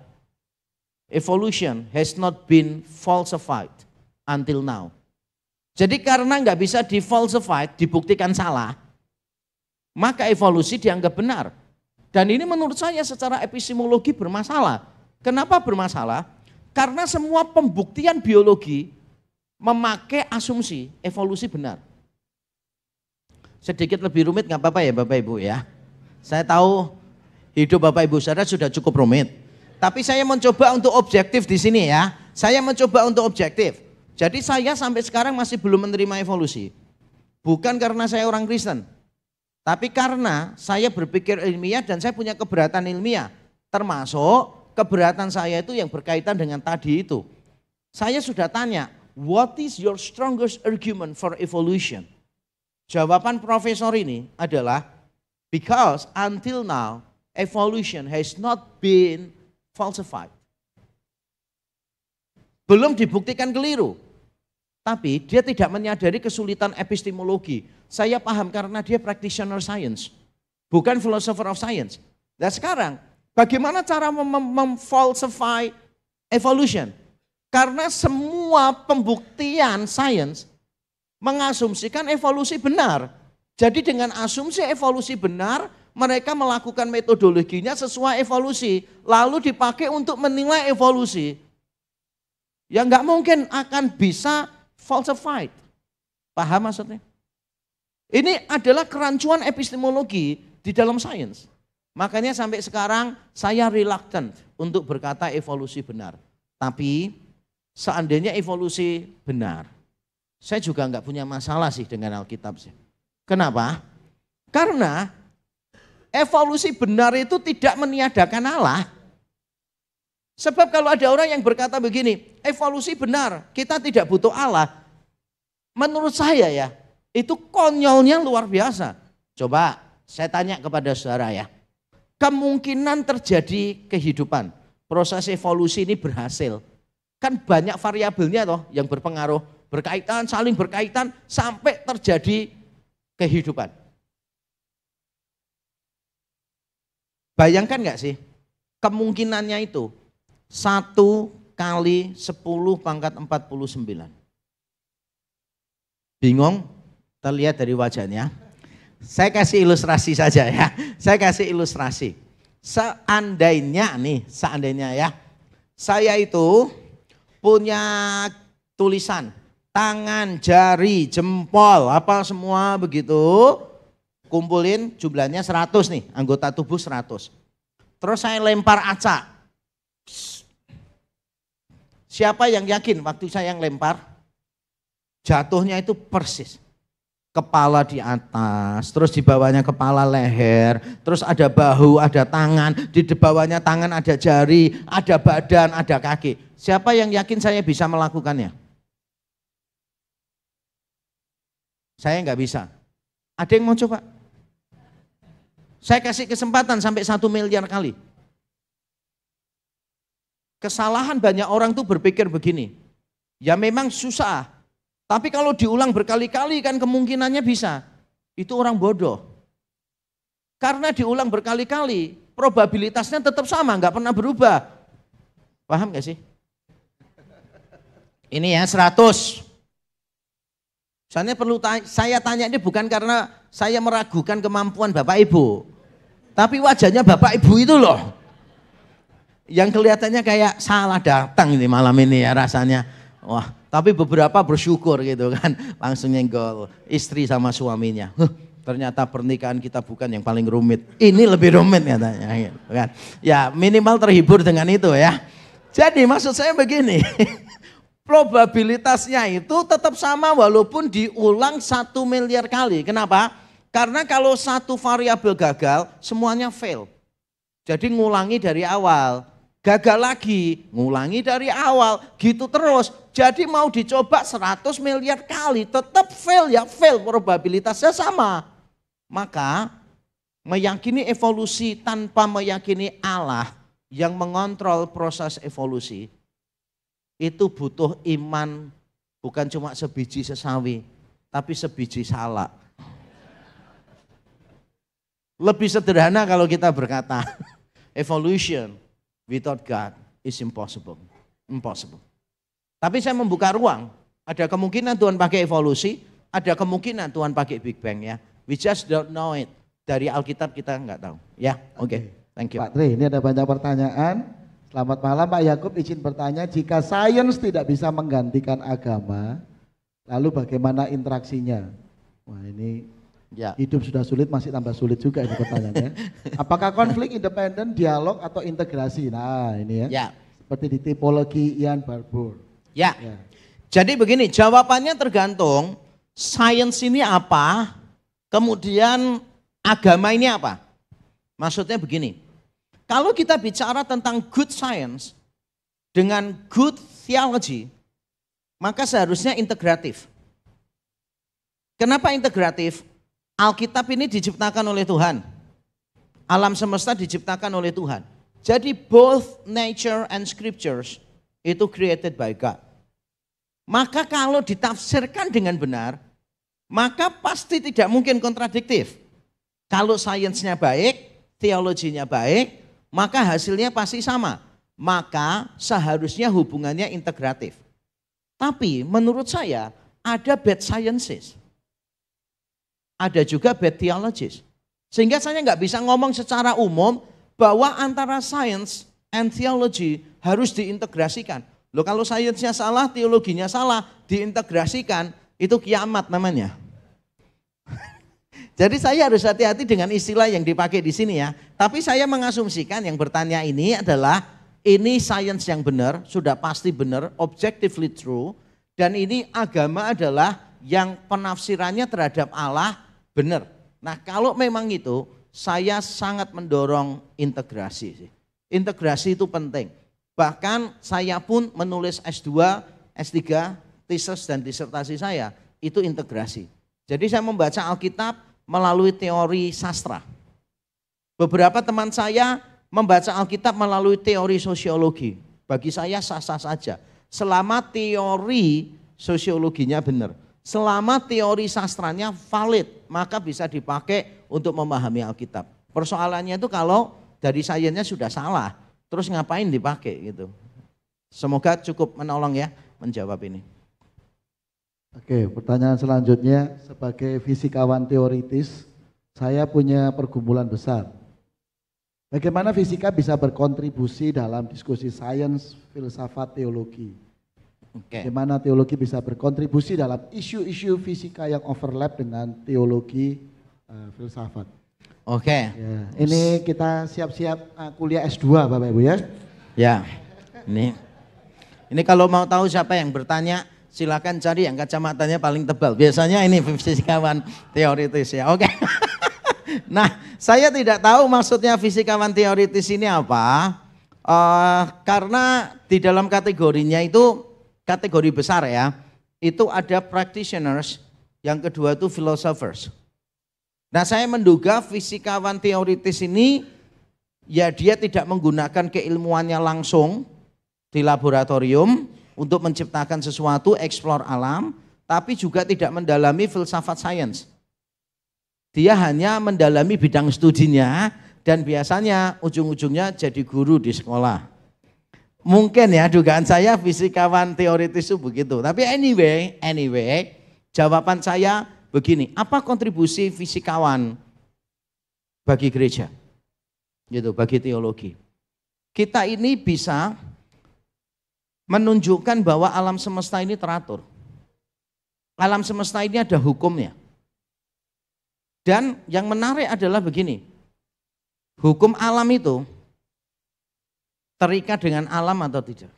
evolution has not been falsified until now. Jadi karena nggak bisa di falsified, dibuktikan salah, maka evolusi dianggap benar. Dan ini menurut saya secara epistemologi bermasalah. Kenapa bermasalah? Karena semua pembuktian biologi memakai asumsi evolusi benar. Sedikit lebih rumit nggak apa-apa ya Bapak Ibu ya. Saya tahu hidup Bapak Ibu saudara sudah cukup rumit. Tapi saya mencoba untuk objektif di sini ya. Saya mencoba untuk objektif. Jadi saya sampai sekarang masih belum menerima evolusi. Bukan karena saya orang Kristen. Tapi karena saya berpikir ilmiah dan saya punya keberatan ilmiah. Termasuk keberatan saya itu yang berkaitan dengan tadi itu. Saya sudah tanya, what is your strongest argument for evolution? Jawaban profesor ini adalah because until now evolution has not been falsified. Belum dibuktikan keliru. Tapi dia tidak menyadari kesulitan epistemologi. Saya paham karena dia practitioner science, bukan philosopher of science. dan nah, sekarang, bagaimana cara memfalsify mem evolution? Karena semua pembuktian science mengasumsikan evolusi benar. Jadi dengan asumsi evolusi benar, mereka melakukan metodologinya sesuai evolusi, lalu dipakai untuk menilai evolusi. Yang nggak mungkin akan bisa falsified. Paham maksudnya? Ini adalah kerancuan epistemologi di dalam sains. Makanya sampai sekarang saya reluctant untuk berkata evolusi benar. Tapi seandainya evolusi benar, saya juga nggak punya masalah sih dengan Alkitab sih. Kenapa? Karena evolusi benar itu tidak meniadakan Allah. Sebab kalau ada orang yang berkata begini, evolusi benar, kita tidak butuh Allah. Menurut saya ya, itu konyolnya luar biasa. Coba saya tanya kepada saudara ya. Kemungkinan terjadi kehidupan, proses evolusi ini berhasil. Kan banyak variabelnya toh yang berpengaruh berkaitan, saling berkaitan sampai terjadi kehidupan. Bayangkan nggak sih kemungkinannya itu satu kali sepuluh pangkat empat puluh sembilan Bingung? Terlihat dari wajahnya. Saya kasih ilustrasi saja ya. Saya kasih ilustrasi. Seandainya nih, seandainya ya. Saya itu punya tulisan tangan, jari, jempol, apa semua begitu. Kumpulin jumlahnya 100 nih, anggota tubuh 100. Terus saya lempar acak. Siapa yang yakin waktu saya yang lempar? Jatuhnya itu persis. Kepala di atas, terus di bawahnya kepala leher, terus ada bahu, ada tangan, di bawahnya tangan ada jari, ada badan, ada kaki. Siapa yang yakin saya bisa melakukannya? Saya nggak bisa. Ada yang mau coba? Saya kasih kesempatan sampai satu miliar kali. Kesalahan banyak orang tuh berpikir begini. Ya memang susah, tapi kalau diulang berkali-kali kan kemungkinannya bisa. Itu orang bodoh. Karena diulang berkali-kali, probabilitasnya tetap sama, nggak pernah berubah. Paham gak sih? Ini ya 100. Soalnya perlu tanya, saya tanya ini bukan karena saya meragukan kemampuan Bapak Ibu. Tapi wajahnya Bapak Ibu itu loh. Yang kelihatannya kayak salah datang ini malam ini ya rasanya. Wah, tapi beberapa bersyukur gitu kan. Langsung nyenggol istri sama suaminya. Huh, ternyata pernikahan kita bukan yang paling rumit. Ini lebih rumit katanya. Gitu kan. Ya minimal terhibur dengan itu ya. Jadi maksud saya begini. probabilitasnya itu tetap sama walaupun diulang satu miliar kali. Kenapa? Karena kalau satu variabel gagal, semuanya fail. Jadi ngulangi dari awal, gagal lagi, ngulangi dari awal, gitu terus. Jadi mau dicoba 100 miliar kali, tetap fail ya, fail probabilitasnya sama. Maka meyakini evolusi tanpa meyakini Allah yang mengontrol proses evolusi itu butuh iman bukan cuma sebiji sesawi, tapi sebiji salak. Lebih sederhana kalau kita berkata, evolution without God is impossible. Impossible. Tapi saya membuka ruang. Ada kemungkinan Tuhan pakai evolusi, ada kemungkinan Tuhan pakai Big Bang ya. We just don't know it. Dari Alkitab kita nggak tahu. Ya, oke. Okay. Thank you. Pak Tri, ini ada banyak pertanyaan. Selamat malam Pak Yakub, izin bertanya, jika sains tidak bisa menggantikan agama, lalu bagaimana interaksinya? Wah ini ya. hidup sudah sulit, masih tambah sulit juga ini pertanyaannya. Apakah konflik independen, dialog atau integrasi? Nah ini ya, ya. seperti di tipologi Ian Barbour. Ya. ya, jadi begini jawabannya tergantung sains ini apa, kemudian agama ini apa. Maksudnya begini, kalau kita bicara tentang good science dengan good theology, maka seharusnya integratif. Kenapa integratif? Alkitab ini diciptakan oleh Tuhan. Alam semesta diciptakan oleh Tuhan. Jadi both nature and scriptures itu created by God. Maka kalau ditafsirkan dengan benar, maka pasti tidak mungkin kontradiktif. Kalau sainsnya baik, teologinya baik, maka hasilnya pasti sama. Maka seharusnya hubungannya integratif. Tapi menurut saya ada bad sciences. Ada juga bad theologies. Sehingga saya nggak bisa ngomong secara umum bahwa antara science and theology harus diintegrasikan. Loh kalau sainsnya salah, teologinya salah, diintegrasikan, itu kiamat namanya. Jadi saya harus hati-hati dengan istilah yang dipakai di sini ya. Tapi saya mengasumsikan yang bertanya ini adalah ini sains yang benar, sudah pasti benar, objectively true, dan ini agama adalah yang penafsirannya terhadap Allah benar. Nah kalau memang itu, saya sangat mendorong integrasi. Sih. Integrasi itu penting. Bahkan saya pun menulis S2, S3, thesis dan disertasi saya itu integrasi. Jadi saya membaca Alkitab melalui teori sastra Beberapa teman saya membaca Alkitab melalui teori sosiologi. Bagi saya sah-sah saja. Selama teori sosiologinya benar. Selama teori sastranya valid, maka bisa dipakai untuk memahami Alkitab. Persoalannya itu kalau dari sayanya sudah salah, terus ngapain dipakai gitu. Semoga cukup menolong ya menjawab ini. Oke, pertanyaan selanjutnya sebagai fisikawan teoritis, saya punya pergumulan besar. Bagaimana fisika bisa berkontribusi dalam diskusi sains, filsafat, teologi? Okay. Bagaimana teologi bisa berkontribusi dalam isu-isu fisika yang overlap dengan teologi uh, filsafat? Oke. Okay. Ya. Ini kita siap-siap uh, kuliah S2 Bapak Ibu ya. Ya. Ini. Ini kalau mau tahu siapa yang bertanya silakan cari yang kacamatanya paling tebal. Biasanya ini fisikawan teoritis ya. Oke. Okay. Nah, saya tidak tahu maksudnya fisikawan teoritis ini apa. Uh, karena di dalam kategorinya itu kategori besar ya. Itu ada practitioners, yang kedua itu philosophers. Nah, saya menduga fisikawan teoritis ini ya dia tidak menggunakan keilmuannya langsung di laboratorium untuk menciptakan sesuatu, explore alam, tapi juga tidak mendalami filsafat sains. Dia hanya mendalami bidang studinya dan biasanya ujung-ujungnya jadi guru di sekolah. Mungkin ya dugaan saya fisikawan teoritis itu begitu. Tapi anyway, anyway, jawaban saya begini, apa kontribusi fisikawan bagi gereja? Gitu, bagi teologi. Kita ini bisa menunjukkan bahwa alam semesta ini teratur. Alam semesta ini ada hukumnya. Dan yang menarik adalah begini, hukum alam itu terikat dengan alam atau tidak?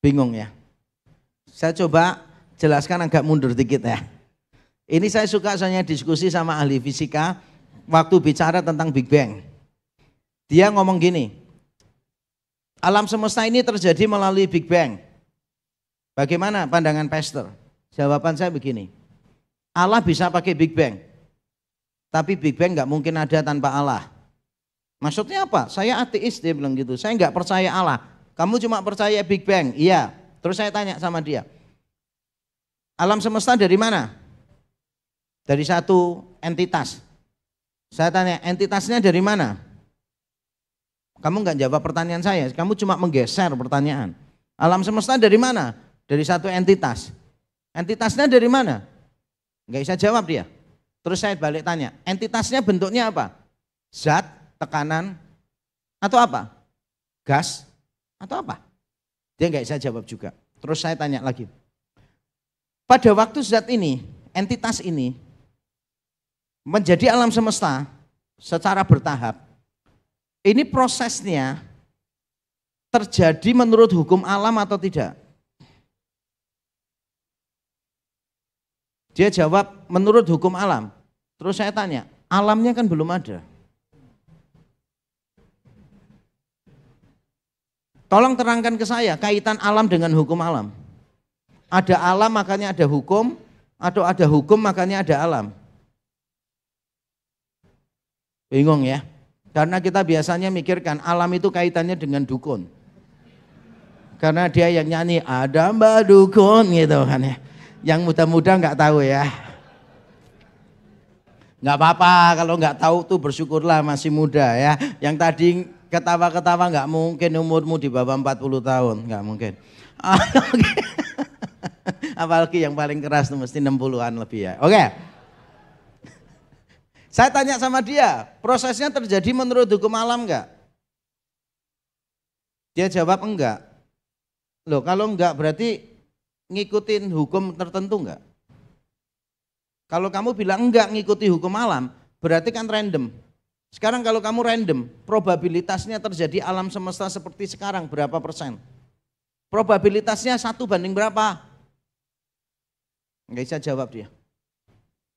Bingung ya? Saya coba jelaskan agak mundur dikit ya. Ini saya suka soalnya diskusi sama ahli fisika waktu bicara tentang Big Bang. Dia ngomong gini, alam semesta ini terjadi melalui Big Bang. Bagaimana pandangan pastor? Jawaban saya begini. Allah bisa pakai Big Bang. Tapi Big Bang nggak mungkin ada tanpa Allah. Maksudnya apa? Saya ateis dia bilang gitu. Saya nggak percaya Allah. Kamu cuma percaya Big Bang. Iya. Terus saya tanya sama dia. Alam semesta dari mana? Dari satu entitas. Saya tanya, entitasnya dari mana? Kamu nggak jawab pertanyaan saya. Kamu cuma menggeser pertanyaan. Alam semesta dari mana? Dari satu entitas. Entitasnya dari mana? Enggak bisa jawab dia. Terus saya balik tanya, entitasnya bentuknya apa? Zat, tekanan, atau apa? Gas, atau apa? Dia enggak bisa jawab juga. Terus saya tanya lagi. Pada waktu zat ini, entitas ini menjadi alam semesta secara bertahap. Ini prosesnya terjadi menurut hukum alam atau tidak? Dia jawab, menurut hukum alam. Terus saya tanya, alamnya kan belum ada. Tolong terangkan ke saya kaitan alam dengan hukum alam. Ada alam makanya ada hukum, atau ada hukum makanya ada alam. Bingung ya? Karena kita biasanya mikirkan alam itu kaitannya dengan dukun. Karena dia yang nyanyi ada mbak dukun gitu kan ya. Yang muda-muda nggak tahu ya. Nggak apa-apa kalau nggak tahu tuh bersyukurlah masih muda ya. Yang tadi ketawa-ketawa nggak mungkin umurmu di bawah 40 tahun, nggak mungkin. Ah, Apalagi yang paling keras tuh mesti 60-an lebih ya. Oke. Saya tanya sama dia, prosesnya terjadi menurut hukum alam enggak? Dia jawab enggak. Loh, kalau enggak berarti ngikutin hukum tertentu enggak? Kalau kamu bilang enggak ngikuti hukum alam, berarti kan random. Sekarang kalau kamu random, probabilitasnya terjadi alam semesta seperti sekarang berapa persen? Probabilitasnya satu banding berapa? Enggak bisa jawab dia.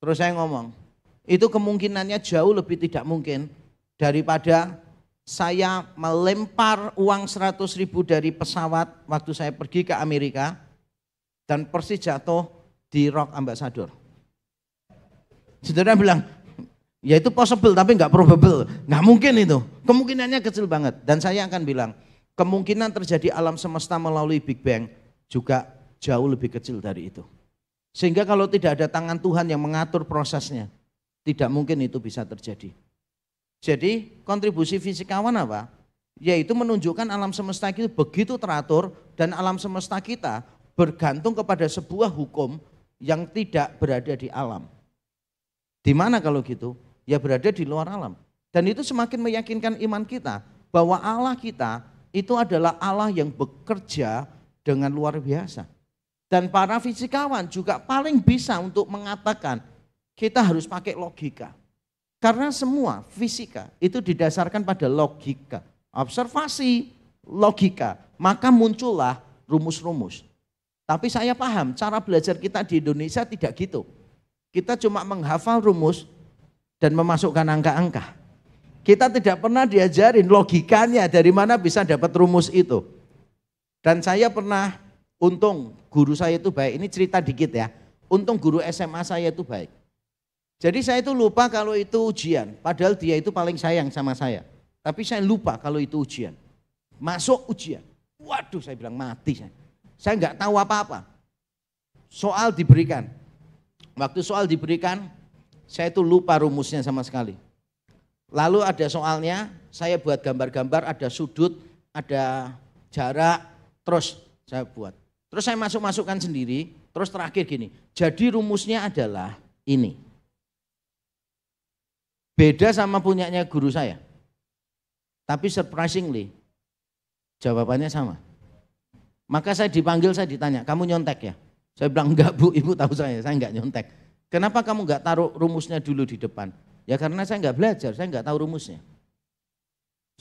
Terus saya ngomong, itu kemungkinannya jauh lebih tidak mungkin daripada saya melempar uang 100 ribu dari pesawat waktu saya pergi ke Amerika dan persis jatuh di Rock ambasador. Saudara bilang, ya itu possible tapi nggak probable, nggak mungkin itu. Kemungkinannya kecil banget. Dan saya akan bilang, kemungkinan terjadi alam semesta melalui Big Bang juga jauh lebih kecil dari itu. Sehingga kalau tidak ada tangan Tuhan yang mengatur prosesnya, tidak mungkin itu bisa terjadi. Jadi kontribusi fisikawan apa? Yaitu menunjukkan alam semesta itu begitu teratur dan alam semesta kita bergantung kepada sebuah hukum yang tidak berada di alam. Di mana kalau gitu? Ya berada di luar alam. Dan itu semakin meyakinkan iman kita bahwa Allah kita itu adalah Allah yang bekerja dengan luar biasa. Dan para fisikawan juga paling bisa untuk mengatakan kita harus pakai logika. Karena semua fisika itu didasarkan pada logika, observasi, logika. Maka muncullah rumus-rumus. Tapi saya paham cara belajar kita di Indonesia tidak gitu. Kita cuma menghafal rumus dan memasukkan angka-angka. Kita tidak pernah diajarin logikanya dari mana bisa dapat rumus itu. Dan saya pernah untung guru saya itu baik. Ini cerita dikit ya. Untung guru SMA saya itu baik. Jadi saya itu lupa kalau itu ujian. Padahal dia itu paling sayang sama saya. Tapi saya lupa kalau itu ujian. Masuk ujian. Waduh saya bilang mati saya. Saya nggak tahu apa-apa. Soal diberikan. Waktu soal diberikan, saya itu lupa rumusnya sama sekali. Lalu ada soalnya, saya buat gambar-gambar, ada sudut, ada jarak, terus saya buat. Terus saya masuk-masukkan sendiri, terus terakhir gini. Jadi rumusnya adalah ini. Beda sama punyanya guru saya. Tapi surprisingly, jawabannya sama. Maka saya dipanggil, saya ditanya, kamu nyontek ya? Saya bilang, enggak bu, ibu tahu saya, saya enggak nyontek. Kenapa kamu enggak taruh rumusnya dulu di depan? Ya karena saya enggak belajar, saya enggak tahu rumusnya.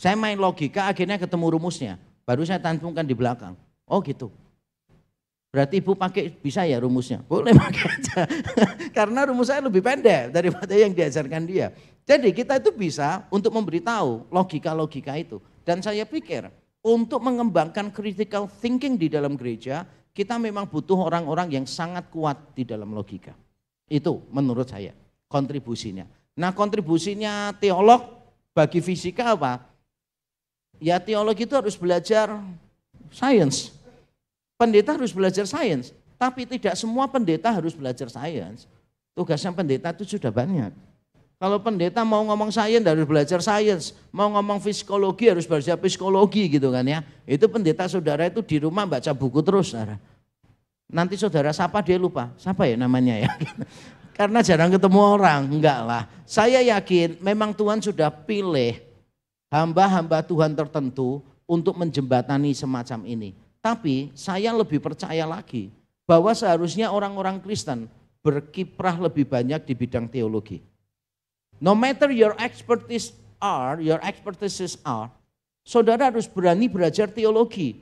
Saya main logika, akhirnya ketemu rumusnya. Baru saya tantumkan di belakang. Oh gitu. Berarti ibu pakai bisa ya rumusnya? Boleh pakai aja. Karena rumus saya lebih pendek daripada yang diajarkan dia. Jadi kita itu bisa untuk memberitahu logika-logika itu. Dan saya pikir untuk mengembangkan critical thinking di dalam gereja, kita memang butuh orang-orang yang sangat kuat di dalam logika. Itu menurut saya kontribusinya. Nah kontribusinya teolog bagi fisika apa? Ya teolog itu harus belajar sains. Pendeta harus belajar sains. Tapi tidak semua pendeta harus belajar sains. Tugasnya pendeta itu sudah banyak. Kalau pendeta mau ngomong sains harus belajar sains, mau ngomong psikologi harus belajar psikologi gitu kan ya. Itu pendeta saudara itu di rumah baca buku terus saudara. Nanti saudara siapa dia lupa, siapa ya namanya ya. Karena jarang ketemu orang, enggak lah. Saya yakin memang Tuhan sudah pilih hamba-hamba Tuhan tertentu untuk menjembatani semacam ini. Tapi saya lebih percaya lagi bahwa seharusnya orang-orang Kristen berkiprah lebih banyak di bidang teologi No matter your expertise are, your expertises are, saudara harus berani belajar teologi.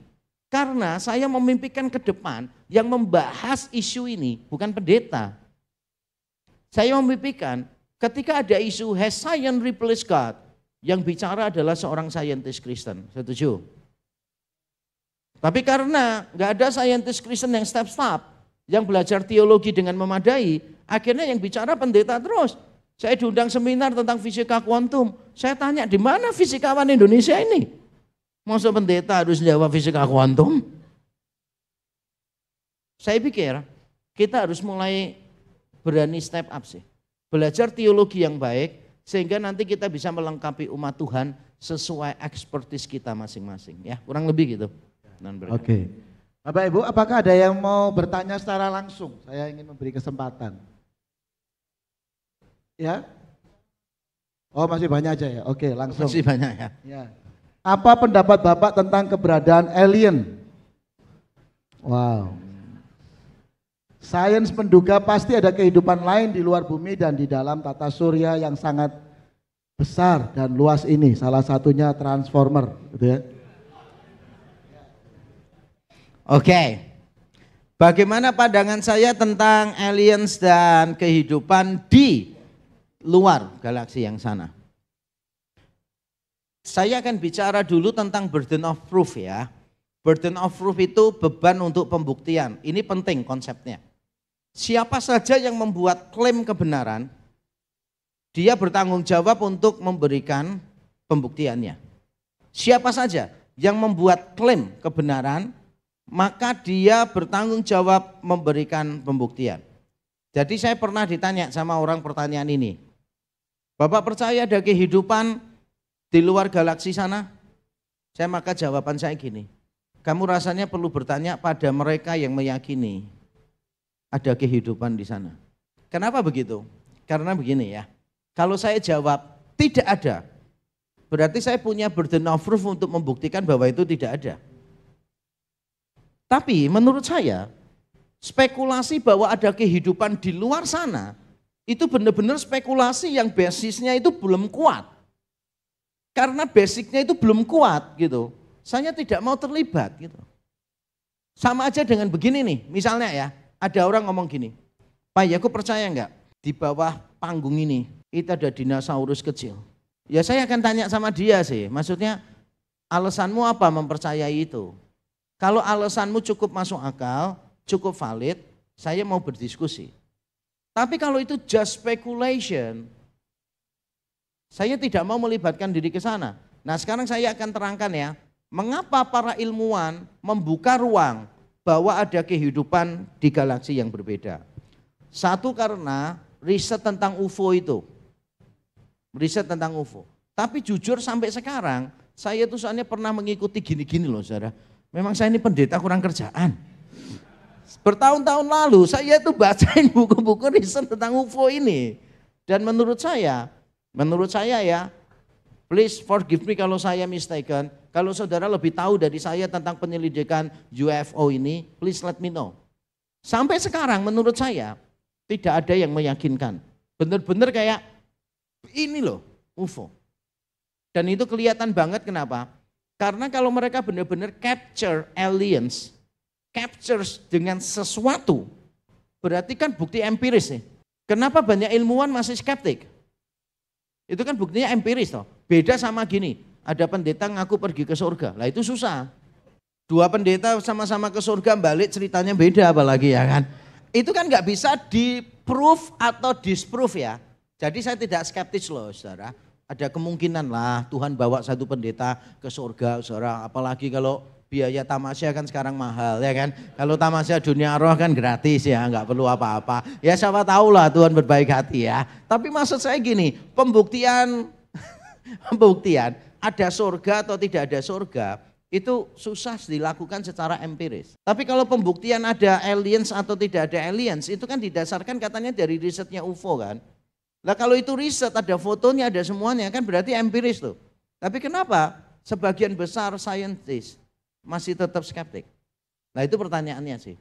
Karena saya memimpikan ke depan yang membahas isu ini bukan pendeta. Saya memimpikan ketika ada isu has science replaced God, yang bicara adalah seorang saintis Kristen. Setuju? Tapi karena nggak ada saintis Kristen yang step-step, yang belajar teologi dengan memadai, akhirnya yang bicara pendeta terus. Saya diundang seminar tentang fisika kuantum. Saya tanya, di mana fisikawan Indonesia ini? Masa pendeta harus jawab fisika kuantum? Saya pikir kita harus mulai berani step up sih. Belajar teologi yang baik sehingga nanti kita bisa melengkapi umat Tuhan sesuai ekspertis kita masing-masing ya kurang lebih gitu. Oke. Okay. Bapak Ibu, apakah ada yang mau bertanya secara langsung? Saya ingin memberi kesempatan. Ya. Oh masih banyak aja ya. Oke langsung. Masih banyak ya. ya. Apa pendapat Bapak tentang keberadaan alien? Wow. Sains menduga pasti ada kehidupan lain di luar bumi dan di dalam tata surya yang sangat besar dan luas ini. Salah satunya transformer, gitu ya. Oke. Okay. Bagaimana pandangan saya tentang aliens dan kehidupan di luar galaksi yang sana. Saya akan bicara dulu tentang burden of proof ya. Burden of proof itu beban untuk pembuktian. Ini penting konsepnya. Siapa saja yang membuat klaim kebenaran, dia bertanggung jawab untuk memberikan pembuktiannya. Siapa saja yang membuat klaim kebenaran, maka dia bertanggung jawab memberikan pembuktian. Jadi saya pernah ditanya sama orang pertanyaan ini, Bapak percaya ada kehidupan di luar galaksi sana? Saya maka jawaban saya gini. Kamu rasanya perlu bertanya pada mereka yang meyakini ada kehidupan di sana. Kenapa begitu? Karena begini ya. Kalau saya jawab tidak ada, berarti saya punya burden of proof untuk membuktikan bahwa itu tidak ada. Tapi menurut saya, spekulasi bahwa ada kehidupan di luar sana itu benar-benar spekulasi yang basisnya itu belum kuat. Karena basicnya itu belum kuat gitu. Saya tidak mau terlibat gitu. Sama aja dengan begini nih, misalnya ya, ada orang ngomong gini, Pak ya aku percaya enggak di bawah panggung ini itu ada dinosaurus kecil. Ya saya akan tanya sama dia sih, maksudnya alasanmu apa mempercayai itu? Kalau alasanmu cukup masuk akal, cukup valid, saya mau berdiskusi. Tapi kalau itu just speculation, saya tidak mau melibatkan diri ke sana. Nah sekarang saya akan terangkan ya, mengapa para ilmuwan membuka ruang bahwa ada kehidupan di galaksi yang berbeda. Satu karena riset tentang UFO itu. Riset tentang UFO. Tapi jujur sampai sekarang, saya tuh soalnya pernah mengikuti gini-gini loh saudara. Memang saya ini pendeta kurang kerjaan. Bertahun-tahun lalu saya itu bacain buku-buku riset tentang UFO ini. Dan menurut saya, menurut saya ya, please forgive me kalau saya mistaken. Kalau saudara lebih tahu dari saya tentang penyelidikan UFO ini, please let me know. Sampai sekarang menurut saya tidak ada yang meyakinkan. Benar-benar kayak ini loh UFO. Dan itu kelihatan banget kenapa? Karena kalau mereka benar-benar capture aliens, captures dengan sesuatu, berarti kan bukti empiris nih. Kenapa banyak ilmuwan masih skeptik? Itu kan buktinya empiris toh. Beda sama gini, ada pendeta ngaku pergi ke surga. Lah itu susah. Dua pendeta sama-sama ke surga balik ceritanya beda apalagi ya kan. Itu kan nggak bisa di proof atau disproof ya. Jadi saya tidak skeptis loh saudara. Ada kemungkinan lah Tuhan bawa satu pendeta ke surga saudara. Apalagi kalau biaya tamasya kan sekarang mahal ya kan. Kalau tamasya dunia roh kan gratis ya, nggak perlu apa-apa. Ya siapa tahu lah Tuhan berbaik hati ya. Tapi maksud saya gini, pembuktian pembuktian ada surga atau tidak ada surga itu susah dilakukan secara empiris. Tapi kalau pembuktian ada aliens atau tidak ada aliens itu kan didasarkan katanya dari risetnya UFO kan. lah kalau itu riset ada fotonya ada semuanya kan berarti empiris loh Tapi kenapa sebagian besar saintis masih tetap skeptik. Nah itu pertanyaannya sih.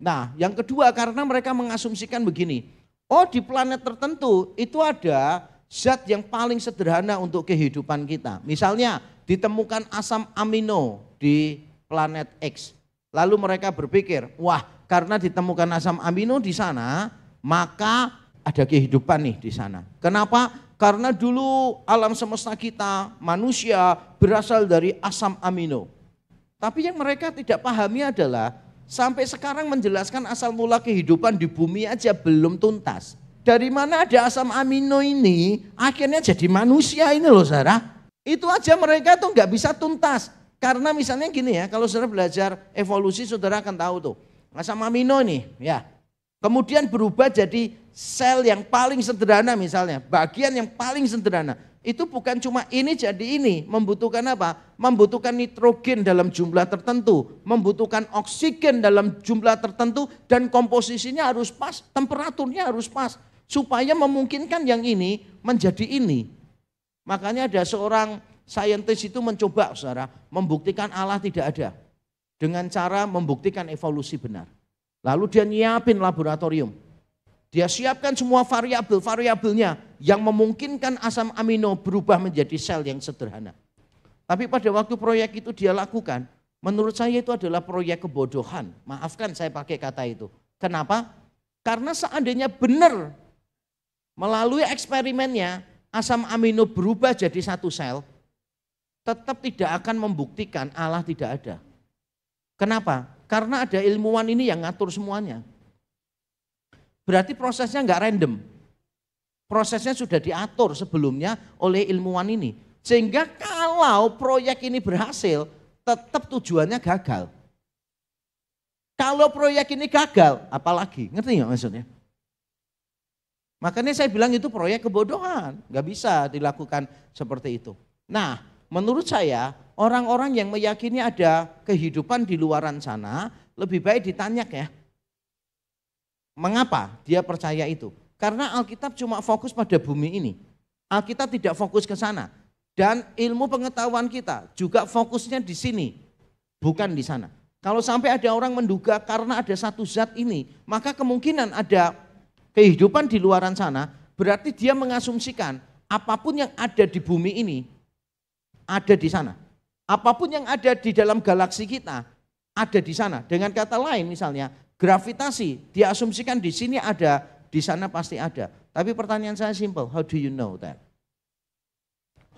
Nah yang kedua karena mereka mengasumsikan begini, oh di planet tertentu itu ada zat yang paling sederhana untuk kehidupan kita. Misalnya ditemukan asam amino di planet X. Lalu mereka berpikir, wah karena ditemukan asam amino di sana, maka ada kehidupan nih di sana. Kenapa? Karena dulu alam semesta kita, manusia berasal dari asam amino. Tapi yang mereka tidak pahami adalah sampai sekarang menjelaskan asal mula kehidupan di bumi aja belum tuntas. Dari mana ada asam amino ini akhirnya jadi manusia ini loh Sarah. Itu aja mereka tuh nggak bisa tuntas. Karena misalnya gini ya, kalau saudara belajar evolusi saudara akan tahu tuh. Asam amino ini ya, kemudian berubah jadi sel yang paling sederhana misalnya, bagian yang paling sederhana itu bukan cuma ini jadi ini, membutuhkan apa? Membutuhkan nitrogen dalam jumlah tertentu, membutuhkan oksigen dalam jumlah tertentu dan komposisinya harus pas, temperaturnya harus pas supaya memungkinkan yang ini menjadi ini. Makanya ada seorang saintis itu mencoba Saudara membuktikan Allah tidak ada dengan cara membuktikan evolusi benar. Lalu dia nyiapin laboratorium dia siapkan semua variabel-variabelnya yang memungkinkan asam amino berubah menjadi sel yang sederhana. Tapi pada waktu proyek itu dia lakukan, menurut saya itu adalah proyek kebodohan. Maafkan saya pakai kata itu. Kenapa? Karena seandainya benar melalui eksperimennya asam amino berubah jadi satu sel, tetap tidak akan membuktikan Allah tidak ada. Kenapa? Karena ada ilmuwan ini yang ngatur semuanya. Berarti prosesnya nggak random. Prosesnya sudah diatur sebelumnya oleh ilmuwan ini. Sehingga kalau proyek ini berhasil, tetap tujuannya gagal. Kalau proyek ini gagal, apalagi? Ngerti nggak maksudnya? Makanya saya bilang itu proyek kebodohan. Nggak bisa dilakukan seperti itu. Nah, menurut saya orang-orang yang meyakini ada kehidupan di luaran sana, lebih baik ditanya ya, Mengapa dia percaya itu? Karena Alkitab cuma fokus pada bumi ini. Alkitab tidak fokus ke sana. Dan ilmu pengetahuan kita juga fokusnya di sini, bukan di sana. Kalau sampai ada orang menduga karena ada satu zat ini, maka kemungkinan ada kehidupan di luaran sana, berarti dia mengasumsikan apapun yang ada di bumi ini ada di sana. Apapun yang ada di dalam galaksi kita ada di sana. Dengan kata lain misalnya, Gravitasi diasumsikan di sini ada, di sana pasti ada. Tapi pertanyaan saya simple, how do you know that?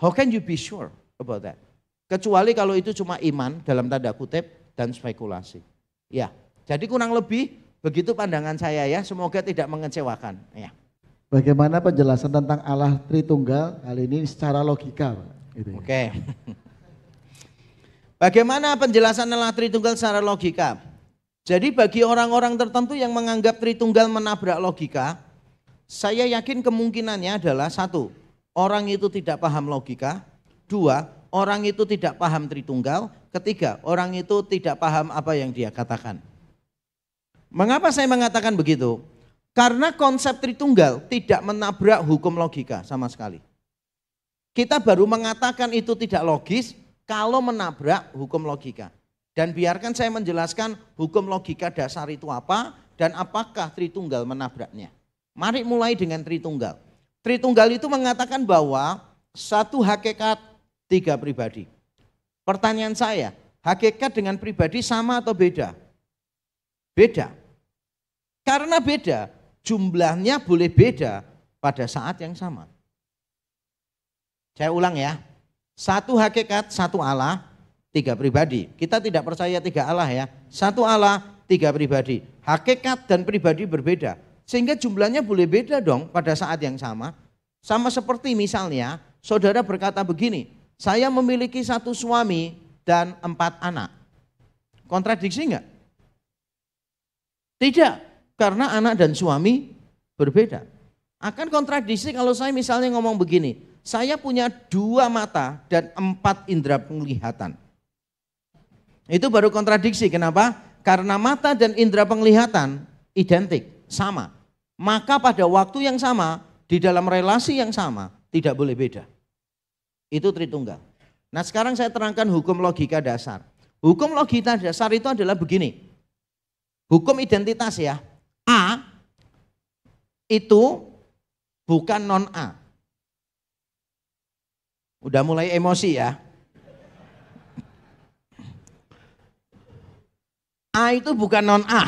How can you be sure about that? Kecuali kalau itu cuma iman dalam tanda kutip dan spekulasi. Ya, jadi kurang lebih begitu pandangan saya ya, semoga tidak mengecewakan. Ya. Bagaimana penjelasan tentang Allah Tritunggal kali ini secara logika, Gitu ya. Oke. Okay. Bagaimana penjelasan Allah Tritunggal secara logika? Jadi bagi orang-orang tertentu yang menganggap Tritunggal menabrak logika, saya yakin kemungkinannya adalah satu, orang itu tidak paham logika, dua, orang itu tidak paham Tritunggal, ketiga, orang itu tidak paham apa yang dia katakan. Mengapa saya mengatakan begitu? Karena konsep Tritunggal tidak menabrak hukum logika sama sekali. Kita baru mengatakan itu tidak logis kalau menabrak hukum logika. Dan biarkan saya menjelaskan hukum logika dasar itu apa dan apakah Tritunggal menabraknya. Mari mulai dengan Tritunggal. Tritunggal itu mengatakan bahwa satu hakikat tiga pribadi. Pertanyaan saya, hakikat dengan pribadi sama atau beda? Beda. Karena beda, jumlahnya boleh beda pada saat yang sama. Saya ulang ya. Satu hakikat, satu Allah, tiga pribadi. Kita tidak percaya tiga Allah ya. Satu Allah, tiga pribadi. Hakikat dan pribadi berbeda. Sehingga jumlahnya boleh beda dong pada saat yang sama. Sama seperti misalnya saudara berkata begini, saya memiliki satu suami dan empat anak. Kontradiksi enggak? Tidak, karena anak dan suami berbeda. Akan kontradiksi kalau saya misalnya ngomong begini, saya punya dua mata dan empat indera penglihatan. Itu baru kontradiksi. Kenapa? Karena mata dan indera penglihatan identik, sama. Maka pada waktu yang sama, di dalam relasi yang sama, tidak boleh beda. Itu Tritunggal. Nah sekarang saya terangkan hukum logika dasar. Hukum logika dasar itu adalah begini. Hukum identitas ya. A itu bukan non A. Udah mulai emosi ya. A itu bukan non A.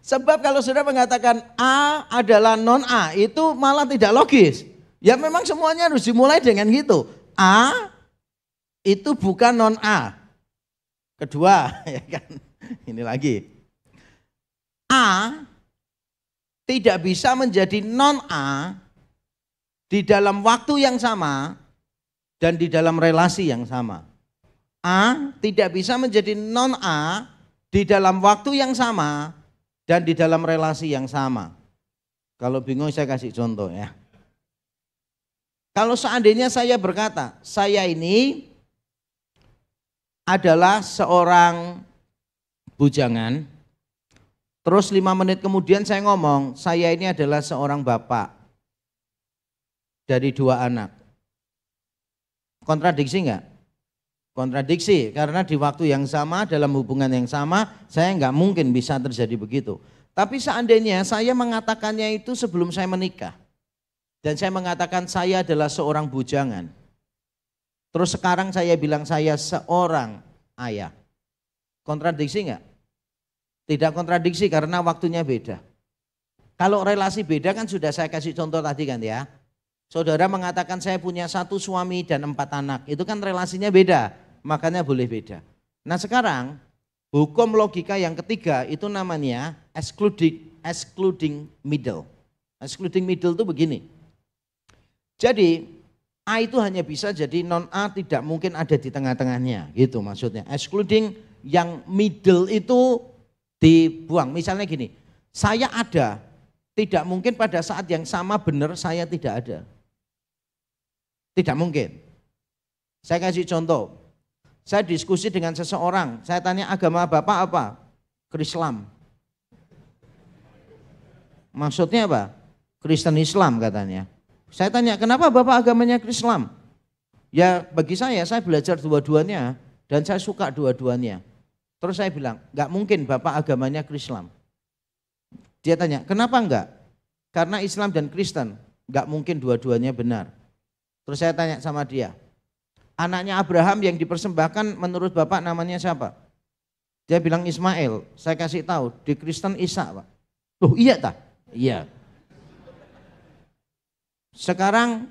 Sebab kalau sudah mengatakan A adalah non A itu malah tidak logis. Ya memang semuanya harus dimulai dengan gitu. A itu bukan non A. Kedua, ya kan? Ini lagi. A tidak bisa menjadi non A di dalam waktu yang sama dan di dalam relasi yang sama. A tidak bisa menjadi non A di dalam waktu yang sama dan di dalam relasi yang sama. Kalau bingung saya kasih contoh ya. Kalau seandainya saya berkata, saya ini adalah seorang bujangan, terus lima menit kemudian saya ngomong, saya ini adalah seorang bapak dari dua anak. Kontradiksi enggak? kontradiksi karena di waktu yang sama dalam hubungan yang sama saya nggak mungkin bisa terjadi begitu tapi seandainya saya mengatakannya itu sebelum saya menikah dan saya mengatakan saya adalah seorang bujangan terus sekarang saya bilang saya seorang ayah kontradiksi nggak tidak kontradiksi karena waktunya beda kalau relasi beda kan sudah saya kasih contoh tadi kan ya Saudara mengatakan saya punya satu suami dan empat anak, itu kan relasinya beda makanya boleh beda. Nah sekarang hukum logika yang ketiga itu namanya excluding, excluding middle. Excluding middle itu begini. Jadi A itu hanya bisa jadi non A tidak mungkin ada di tengah-tengahnya gitu maksudnya. Excluding yang middle itu dibuang. Misalnya gini, saya ada, tidak mungkin pada saat yang sama benar saya tidak ada. Tidak mungkin. Saya kasih contoh, saya diskusi dengan seseorang, saya tanya agama Bapak apa? Krislam. Maksudnya apa? Kristen Islam katanya. Saya tanya, kenapa Bapak agamanya Krislam? Ya bagi saya, saya belajar dua-duanya dan saya suka dua-duanya. Terus saya bilang, nggak mungkin Bapak agamanya Krislam. Dia tanya, kenapa enggak? Karena Islam dan Kristen, nggak mungkin dua-duanya benar. Terus saya tanya sama dia, anaknya Abraham yang dipersembahkan menurut bapak namanya siapa? Dia bilang Ismail. Saya kasih tahu, di Kristen Isa, Pak. Loh, iya tak? Iya. Sekarang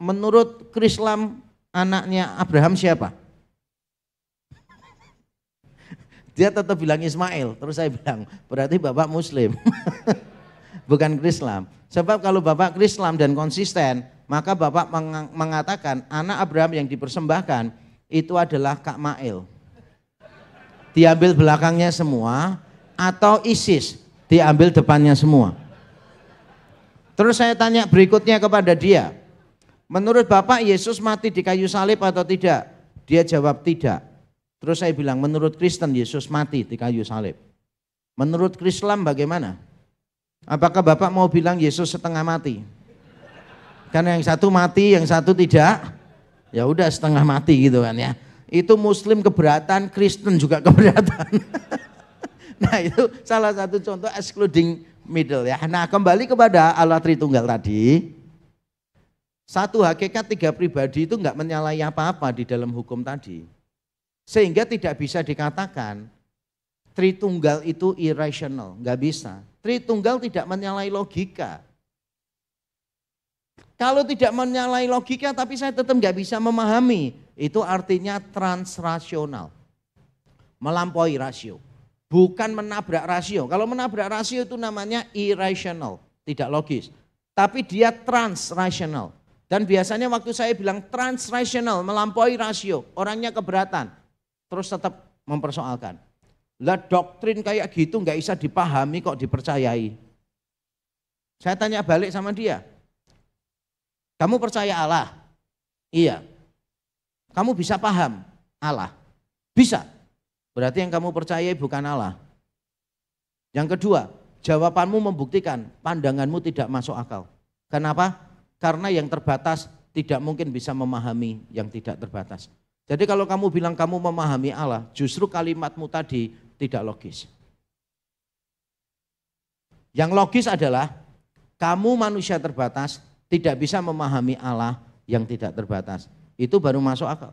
menurut Krislam anaknya Abraham siapa? Dia tetap bilang Ismail. Terus saya bilang, berarti bapak muslim. Bukan Krislam. Sebab kalau bapak Krislam dan konsisten, maka Bapak mengatakan anak Abraham yang dipersembahkan itu adalah Kak Mail. Diambil belakangnya semua atau ISIS diambil depannya semua. Terus saya tanya berikutnya kepada dia. Menurut Bapak Yesus mati di kayu salib atau tidak? Dia jawab tidak. Terus saya bilang, menurut Kristen Yesus mati di kayu salib. Menurut Islam bagaimana? Apakah Bapak mau bilang Yesus setengah mati? Karena yang satu mati, yang satu tidak. Ya udah setengah mati gitu kan ya. Itu muslim keberatan, Kristen juga keberatan. nah, itu salah satu contoh excluding middle ya. Nah, kembali kepada Allah Tritunggal tadi. Satu hakikat tiga pribadi itu nggak menyalahi apa-apa di dalam hukum tadi. Sehingga tidak bisa dikatakan Tritunggal itu irrational, nggak bisa. Tritunggal tidak menyalahi logika. Kalau tidak menyalahi logika tapi saya tetap nggak bisa memahami, itu artinya transrasional. Melampaui rasio. Bukan menabrak rasio. Kalau menabrak rasio itu namanya irrational, tidak logis. Tapi dia transrasional. Dan biasanya waktu saya bilang transrasional, melampaui rasio, orangnya keberatan. Terus tetap mempersoalkan. Lah doktrin kayak gitu nggak bisa dipahami kok dipercayai. Saya tanya balik sama dia, kamu percaya Allah? Iya. Kamu bisa paham Allah? Bisa. Berarti yang kamu percaya bukan Allah. Yang kedua, jawabanmu membuktikan pandanganmu tidak masuk akal. Kenapa? Karena yang terbatas tidak mungkin bisa memahami yang tidak terbatas. Jadi kalau kamu bilang kamu memahami Allah, justru kalimatmu tadi tidak logis. Yang logis adalah kamu manusia terbatas, tidak bisa memahami Allah yang tidak terbatas. Itu baru masuk akal.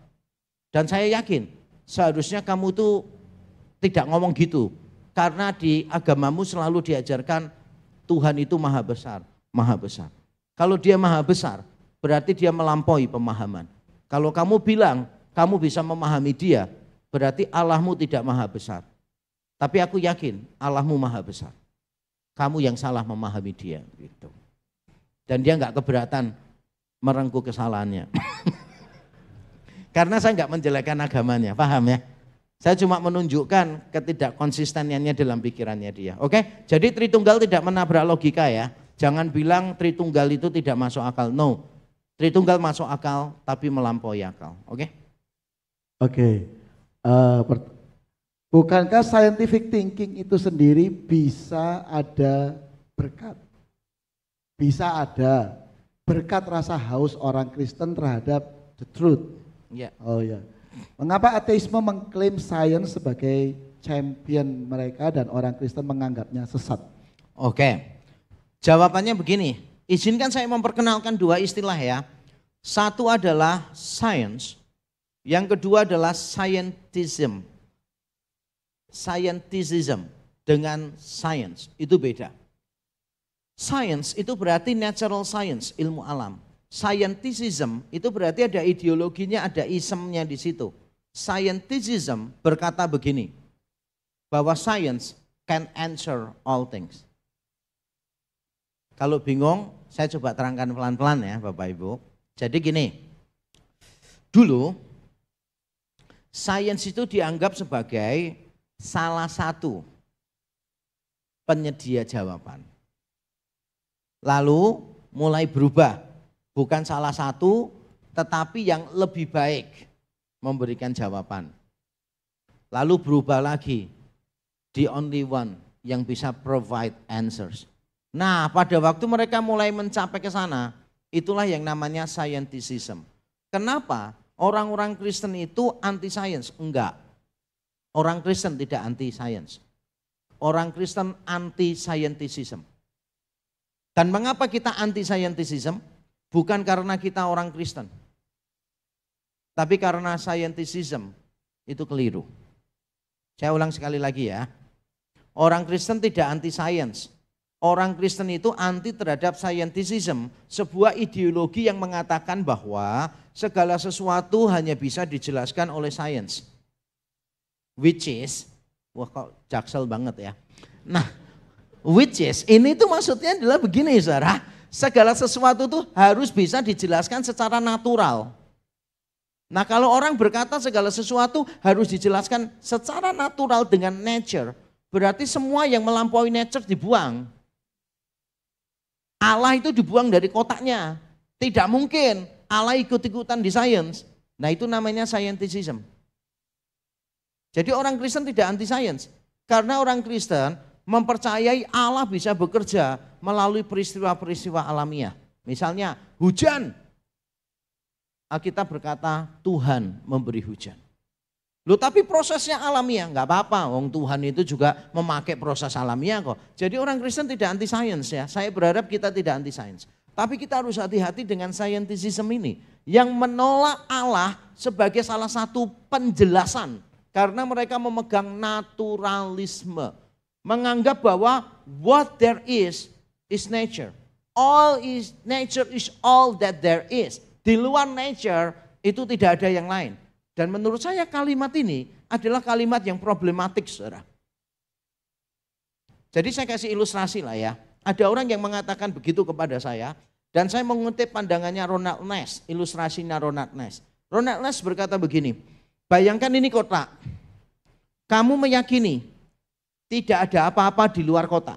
Dan saya yakin seharusnya kamu tuh tidak ngomong gitu. Karena di agamamu selalu diajarkan Tuhan itu maha besar, maha besar. Kalau dia maha besar, berarti dia melampaui pemahaman. Kalau kamu bilang kamu bisa memahami dia, berarti Allahmu tidak maha besar. Tapi aku yakin Allahmu maha besar. Kamu yang salah memahami dia gitu. Dan dia nggak keberatan merengku kesalahannya. Karena saya nggak menjelekkan agamanya, paham ya? Saya cuma menunjukkan ketidakkonsistenannya dalam pikirannya dia. Oke, jadi Tritunggal tidak menabrak logika ya. Jangan bilang Tritunggal itu tidak masuk akal. No, Tritunggal masuk akal tapi melampaui akal. Oke? Oke. Uh, bukankah scientific thinking itu sendiri bisa ada berkat? bisa ada berkat rasa haus orang Kristen terhadap the truth. Yeah. Oh ya. Mengapa ateisme mengklaim sains sebagai champion mereka dan orang Kristen menganggapnya sesat? Oke. Okay. Jawabannya begini. Izinkan saya memperkenalkan dua istilah ya. Satu adalah science, yang kedua adalah scientism. Scientism dengan science itu beda. Science itu berarti natural science, ilmu alam. Scientism itu berarti ada ideologinya, ada ismnya di situ. Scientism berkata begini, bahwa science can answer all things. Kalau bingung, saya coba terangkan pelan-pelan ya Bapak Ibu. Jadi gini, dulu science itu dianggap sebagai salah satu penyedia jawaban lalu mulai berubah. Bukan salah satu, tetapi yang lebih baik memberikan jawaban. Lalu berubah lagi, the only one yang bisa provide answers. Nah, pada waktu mereka mulai mencapai ke sana, itulah yang namanya scientism. Kenapa orang-orang Kristen itu anti science? Enggak. Orang Kristen tidak anti science. Orang Kristen anti scientism. Dan mengapa kita anti scientism? Bukan karena kita orang Kristen. Tapi karena scientism itu keliru. Saya ulang sekali lagi ya. Orang Kristen tidak anti science. Orang Kristen itu anti terhadap scientism, sebuah ideologi yang mengatakan bahwa segala sesuatu hanya bisa dijelaskan oleh sains. Which is, wah kok jaksel banget ya. Nah, which is. Ini tuh maksudnya adalah begini saudara. Segala sesuatu tuh harus bisa dijelaskan secara natural. Nah kalau orang berkata segala sesuatu harus dijelaskan secara natural dengan nature. Berarti semua yang melampaui nature dibuang. Allah itu dibuang dari kotaknya. Tidak mungkin Allah ikut-ikutan di science. Nah itu namanya scientism. Jadi orang Kristen tidak anti science Karena orang Kristen mempercayai Allah bisa bekerja melalui peristiwa-peristiwa alamiah. Misalnya hujan. Alkitab berkata Tuhan memberi hujan. Loh tapi prosesnya alamiah, nggak apa-apa. Wong Tuhan itu juga memakai proses alamiah kok. Jadi orang Kristen tidak anti sains ya. Saya berharap kita tidak anti sains. Tapi kita harus hati-hati dengan scientism ini yang menolak Allah sebagai salah satu penjelasan karena mereka memegang naturalisme menganggap bahwa what there is is nature. All is nature is all that there is. Di luar nature itu tidak ada yang lain. Dan menurut saya kalimat ini adalah kalimat yang problematik, Saudara. Jadi saya kasih ilustrasi lah ya. Ada orang yang mengatakan begitu kepada saya dan saya mengutip pandangannya Ronald Ness, ilustrasinya Ronald Ness. Ronald Ness berkata begini, bayangkan ini kotak. Kamu meyakini tidak ada apa-apa di luar kota.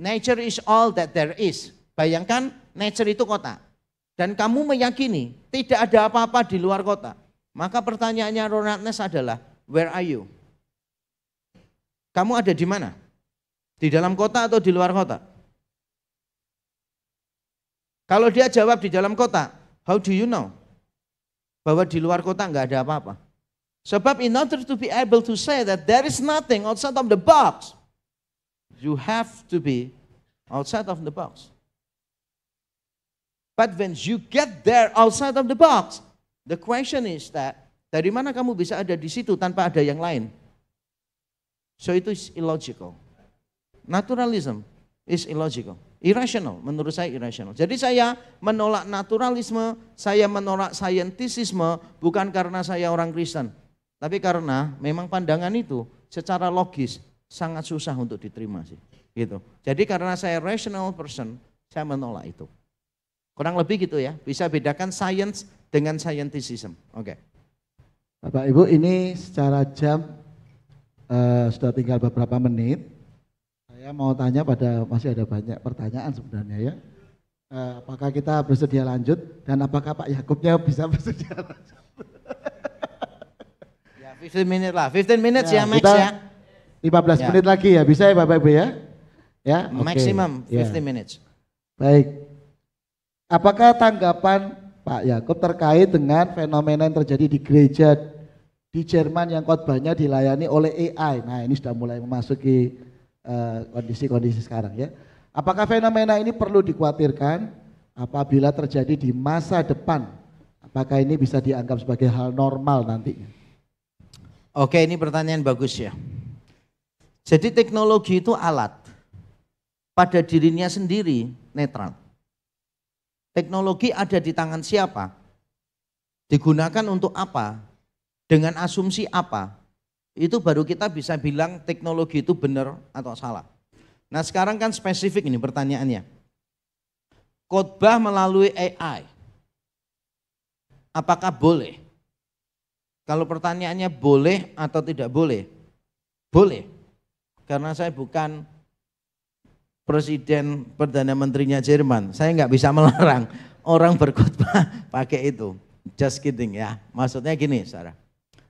Nature is all that there is. Bayangkan nature itu kota. Dan kamu meyakini tidak ada apa-apa di luar kota. Maka pertanyaannya Ronatnes adalah, where are you? Kamu ada di mana? Di dalam kota atau di luar kota? Kalau dia jawab di dalam kota, how do you know? Bahwa di luar kota nggak ada apa-apa. Sebab in order to be able to say that there is nothing outside of the box, you have to be outside of the box. But when you get there outside of the box, the question is that dari mana kamu bisa ada di situ tanpa ada yang lain? So itu is illogical. Naturalism is illogical. Irrational, menurut saya irrational. Jadi saya menolak naturalisme, saya menolak saintisisme bukan karena saya orang Kristen. Tapi karena memang pandangan itu secara logis sangat susah untuk diterima sih. Gitu. Jadi karena saya rational person, saya menolak itu. Kurang lebih gitu ya, bisa bedakan science dengan scientism. Oke. Okay. Bapak Ibu, ini secara jam uh, sudah tinggal beberapa menit. Saya mau tanya pada masih ada banyak pertanyaan sebenarnya ya. Uh, apakah kita bersedia lanjut dan apakah Pak Yakubnya bisa bersedia lanjut? 15 menit lah. 15 minutes ya, ya Max ya. 15 ya. menit lagi ya, bisa ya Bapak Ibu ya? Ya, maksimum okay. 15 ya. minutes. Baik. Apakah tanggapan Pak Yakub terkait dengan fenomena yang terjadi di gereja di Jerman yang khotbahnya dilayani oleh AI? Nah, ini sudah mulai memasuki eh, kondisi-kondisi uh, sekarang ya. Apakah fenomena ini perlu dikhawatirkan apabila terjadi di masa depan? Apakah ini bisa dianggap sebagai hal normal nantinya? Oke, ini pertanyaan bagus ya. Jadi teknologi itu alat. Pada dirinya sendiri netral. Teknologi ada di tangan siapa? Digunakan untuk apa? Dengan asumsi apa? Itu baru kita bisa bilang teknologi itu benar atau salah. Nah sekarang kan spesifik ini pertanyaannya. Khotbah melalui AI. Apakah boleh? Kalau pertanyaannya boleh atau tidak boleh? Boleh. Karena saya bukan presiden perdana menterinya Jerman. Saya nggak bisa melarang orang berkhotbah pakai itu. Just kidding ya. Maksudnya gini, Sarah.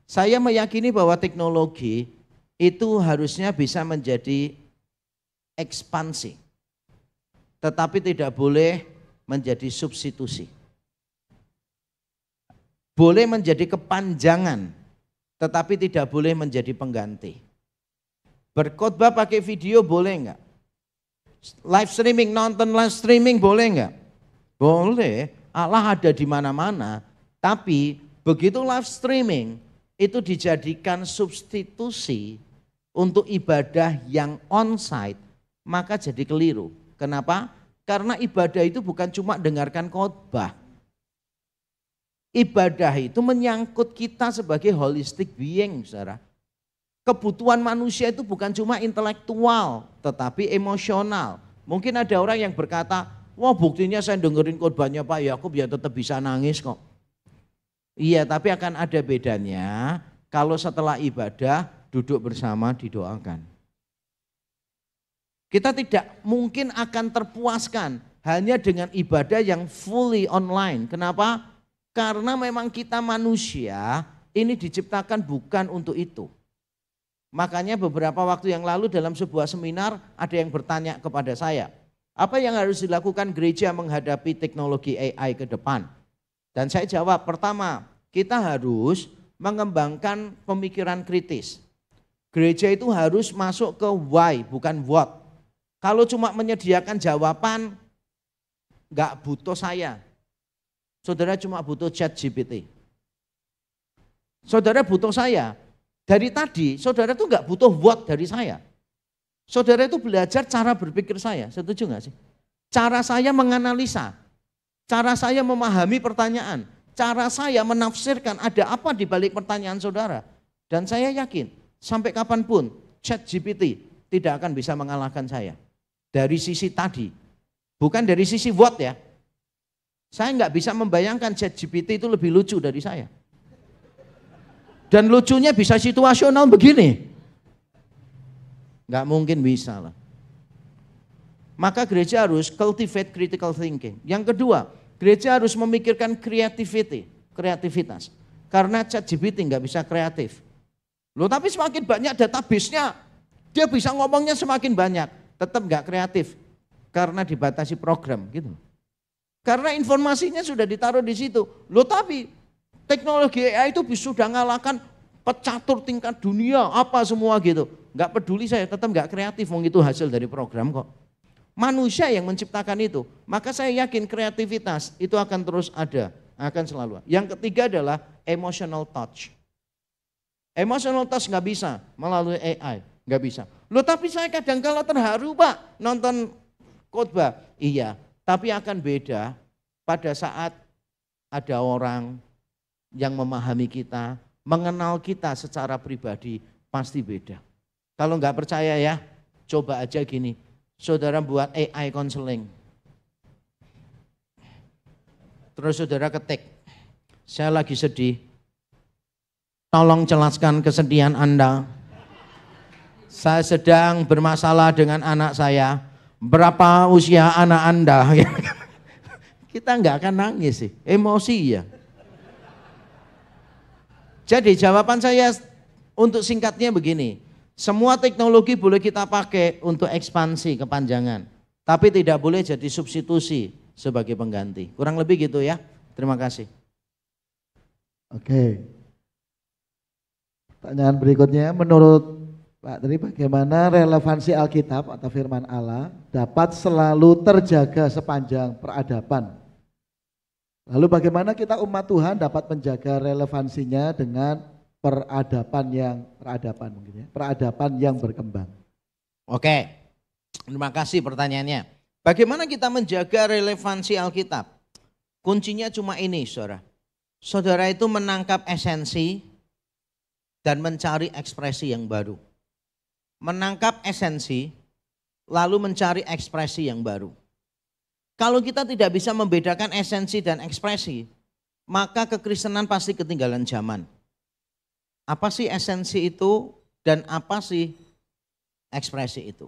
Saya meyakini bahwa teknologi itu harusnya bisa menjadi ekspansi. Tetapi tidak boleh menjadi substitusi boleh menjadi kepanjangan tetapi tidak boleh menjadi pengganti. Berkhotbah pakai video boleh nggak? Live streaming, nonton live streaming boleh nggak? Boleh, Allah ada di mana-mana. Tapi begitu live streaming itu dijadikan substitusi untuk ibadah yang on-site maka jadi keliru. Kenapa? Karena ibadah itu bukan cuma dengarkan khotbah, Ibadah itu menyangkut kita sebagai holistic being, saudara. Kebutuhan manusia itu bukan cuma intelektual, tetapi emosional. Mungkin ada orang yang berkata, wah buktinya saya dengerin khotbahnya Pak ya aku ya tetap bisa nangis kok. Iya, tapi akan ada bedanya kalau setelah ibadah duduk bersama didoakan. Kita tidak mungkin akan terpuaskan hanya dengan ibadah yang fully online. Kenapa? Karena memang kita manusia ini diciptakan bukan untuk itu. Makanya beberapa waktu yang lalu dalam sebuah seminar ada yang bertanya kepada saya, apa yang harus dilakukan gereja menghadapi teknologi AI ke depan? Dan saya jawab, pertama, kita harus mengembangkan pemikiran kritis. Gereja itu harus masuk ke why, bukan what. Kalau cuma menyediakan jawaban, nggak butuh saya. Saudara cuma butuh chat GPT. Saudara butuh saya. Dari tadi, saudara tuh nggak butuh what dari saya. Saudara itu belajar cara berpikir saya. Setuju nggak sih? Cara saya menganalisa. Cara saya memahami pertanyaan. Cara saya menafsirkan ada apa di balik pertanyaan saudara. Dan saya yakin, sampai kapanpun chat GPT tidak akan bisa mengalahkan saya. Dari sisi tadi. Bukan dari sisi what ya, saya nggak bisa membayangkan Chat GPT itu lebih lucu dari saya. Dan lucunya bisa situasional begini. Nggak mungkin bisa lah. Maka gereja harus cultivate critical thinking. Yang kedua, gereja harus memikirkan creativity, kreativitas. Karena Chat GPT nggak bisa kreatif. Loh tapi semakin banyak database-nya, dia bisa ngomongnya semakin banyak. Tetap nggak kreatif, karena dibatasi program gitu. Karena informasinya sudah ditaruh di situ. Loh tapi teknologi AI itu sudah ngalahkan pecatur tingkat dunia apa semua gitu. Gak peduli saya tetap gak kreatif mau itu hasil dari program kok. Manusia yang menciptakan itu. Maka saya yakin kreativitas itu akan terus ada, akan selalu. Yang ketiga adalah emotional touch. Emotional touch nggak bisa melalui AI, nggak bisa. Loh tapi saya kadang kala terharu pak nonton khotbah. Iya, tapi akan beda pada saat ada orang yang memahami kita, mengenal kita secara pribadi pasti beda. Kalau nggak percaya ya, coba aja gini, saudara buat AI counseling. Terus saudara ketik, saya lagi sedih, tolong jelaskan kesedihan Anda. Saya sedang bermasalah dengan anak saya, berapa usia anak Anda? Kita nggak akan nangis sih, emosi ya. Jadi jawaban saya untuk singkatnya begini, semua teknologi boleh kita pakai untuk ekspansi kepanjangan, tapi tidak boleh jadi substitusi sebagai pengganti. Kurang lebih gitu ya. Terima kasih. Oke. Pertanyaan berikutnya, menurut Pak Tri, bagaimana relevansi Alkitab atau firman Allah dapat selalu terjaga sepanjang peradaban? Lalu bagaimana kita umat Tuhan dapat menjaga relevansinya dengan peradaban yang peradaban mungkin ya, peradaban yang berkembang. Oke. Terima kasih pertanyaannya. Bagaimana kita menjaga relevansi Alkitab? Kuncinya cuma ini, Saudara. Saudara itu menangkap esensi dan mencari ekspresi yang baru menangkap esensi, lalu mencari ekspresi yang baru. Kalau kita tidak bisa membedakan esensi dan ekspresi, maka kekristenan pasti ketinggalan zaman. Apa sih esensi itu dan apa sih ekspresi itu?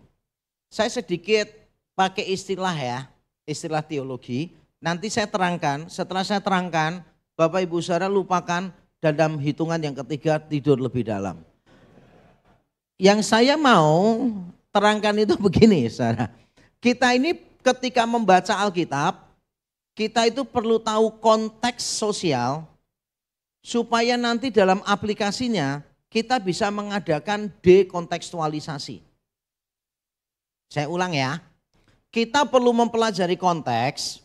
Saya sedikit pakai istilah ya, istilah teologi. Nanti saya terangkan, setelah saya terangkan, Bapak Ibu Saudara lupakan dalam hitungan yang ketiga tidur lebih dalam. Yang saya mau terangkan itu begini, saudara. Kita ini ketika membaca Alkitab, kita itu perlu tahu konteks sosial supaya nanti dalam aplikasinya kita bisa mengadakan dekontekstualisasi. Saya ulang ya. Kita perlu mempelajari konteks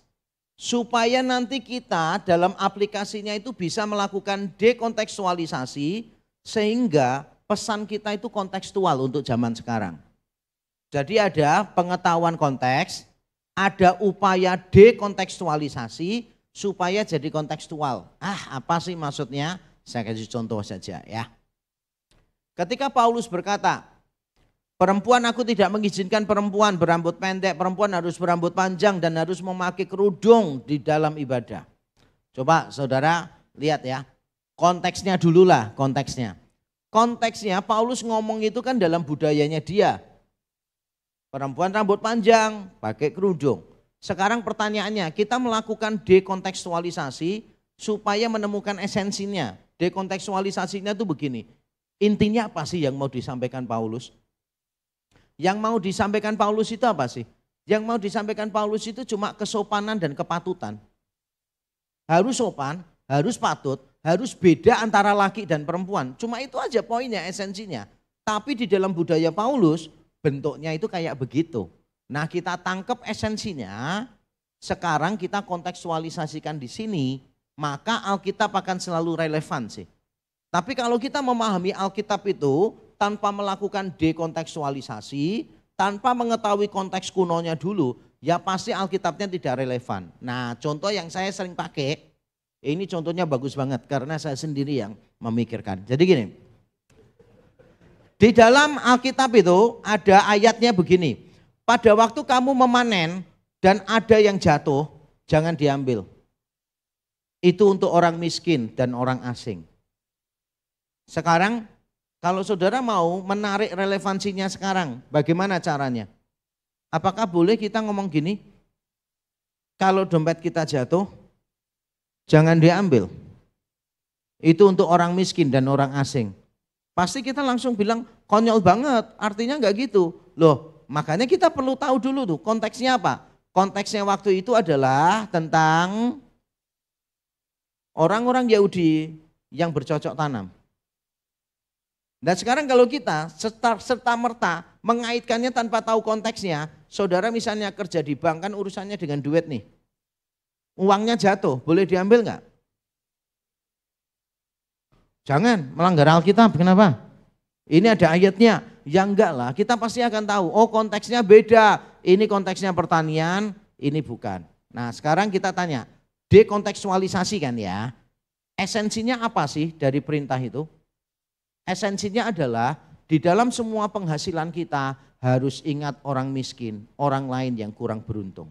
supaya nanti kita dalam aplikasinya itu bisa melakukan dekontekstualisasi sehingga pesan kita itu kontekstual untuk zaman sekarang. Jadi ada pengetahuan konteks, ada upaya dekontekstualisasi supaya jadi kontekstual. Ah, apa sih maksudnya? Saya kasih contoh saja ya. Ketika Paulus berkata, Perempuan aku tidak mengizinkan perempuan berambut pendek, perempuan harus berambut panjang dan harus memakai kerudung di dalam ibadah. Coba saudara lihat ya, konteksnya dululah konteksnya konteksnya Paulus ngomong itu kan dalam budayanya dia. Perempuan rambut panjang, pakai kerudung. Sekarang pertanyaannya, kita melakukan dekontekstualisasi supaya menemukan esensinya. Dekontekstualisasinya itu begini. Intinya apa sih yang mau disampaikan Paulus? Yang mau disampaikan Paulus itu apa sih? Yang mau disampaikan Paulus itu cuma kesopanan dan kepatutan. Harus sopan, harus patut, harus beda antara laki dan perempuan. Cuma itu aja poinnya, esensinya. Tapi di dalam budaya Paulus bentuknya itu kayak begitu. Nah kita tangkap esensinya, sekarang kita kontekstualisasikan di sini, maka Alkitab akan selalu relevan sih. Tapi kalau kita memahami Alkitab itu tanpa melakukan dekontekstualisasi, tanpa mengetahui konteks kunonya dulu, ya pasti Alkitabnya tidak relevan. Nah contoh yang saya sering pakai, ini contohnya bagus banget karena saya sendiri yang memikirkan. Jadi gini, di dalam Alkitab itu ada ayatnya begini, pada waktu kamu memanen dan ada yang jatuh, jangan diambil. Itu untuk orang miskin dan orang asing. Sekarang kalau saudara mau menarik relevansinya sekarang, bagaimana caranya? Apakah boleh kita ngomong gini? Kalau dompet kita jatuh, Jangan diambil. Itu untuk orang miskin dan orang asing. Pasti kita langsung bilang konyol banget, artinya enggak gitu. Loh, makanya kita perlu tahu dulu tuh konteksnya apa. Konteksnya waktu itu adalah tentang orang-orang Yahudi yang bercocok tanam. Dan sekarang kalau kita serta, serta merta mengaitkannya tanpa tahu konteksnya, saudara misalnya kerja di bank kan urusannya dengan duit nih uangnya jatuh, boleh diambil nggak? Jangan melanggar Alkitab, kenapa? Ini ada ayatnya, ya enggak lah, kita pasti akan tahu, oh konteksnya beda, ini konteksnya pertanian, ini bukan. Nah sekarang kita tanya, dekontekstualisasi kan ya, esensinya apa sih dari perintah itu? Esensinya adalah di dalam semua penghasilan kita harus ingat orang miskin, orang lain yang kurang beruntung.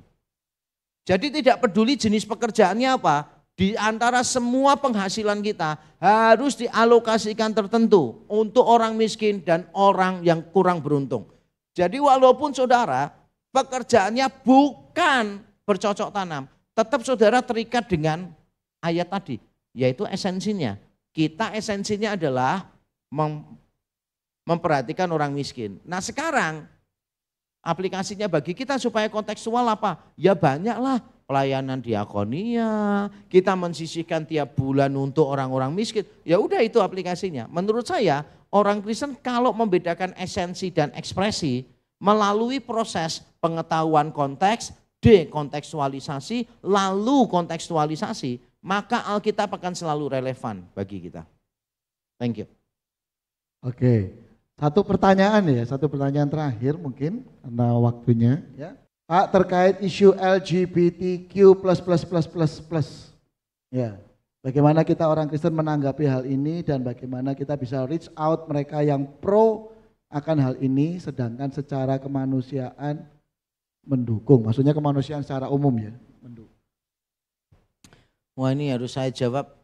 Jadi tidak peduli jenis pekerjaannya apa, di antara semua penghasilan kita harus dialokasikan tertentu untuk orang miskin dan orang yang kurang beruntung. Jadi walaupun saudara pekerjaannya bukan bercocok tanam, tetap saudara terikat dengan ayat tadi, yaitu esensinya. Kita esensinya adalah mem memperhatikan orang miskin. Nah sekarang Aplikasinya bagi kita supaya kontekstual apa? Ya banyaklah pelayanan diakonia, kita mensisihkan tiap bulan untuk orang-orang miskin. Ya udah itu aplikasinya. Menurut saya orang Kristen kalau membedakan esensi dan ekspresi melalui proses pengetahuan konteks, dekontekstualisasi, lalu kontekstualisasi, maka Alkitab akan selalu relevan bagi kita. Thank you. Oke. Okay. Satu pertanyaan ya, satu pertanyaan terakhir mungkin karena waktunya ya. Pak terkait isu LGBTQ plus plus plus plus plus. Ya, bagaimana kita orang Kristen menanggapi hal ini dan bagaimana kita bisa reach out mereka yang pro akan hal ini, sedangkan secara kemanusiaan mendukung. Maksudnya kemanusiaan secara umum ya, mendukung. Wah ini harus saya jawab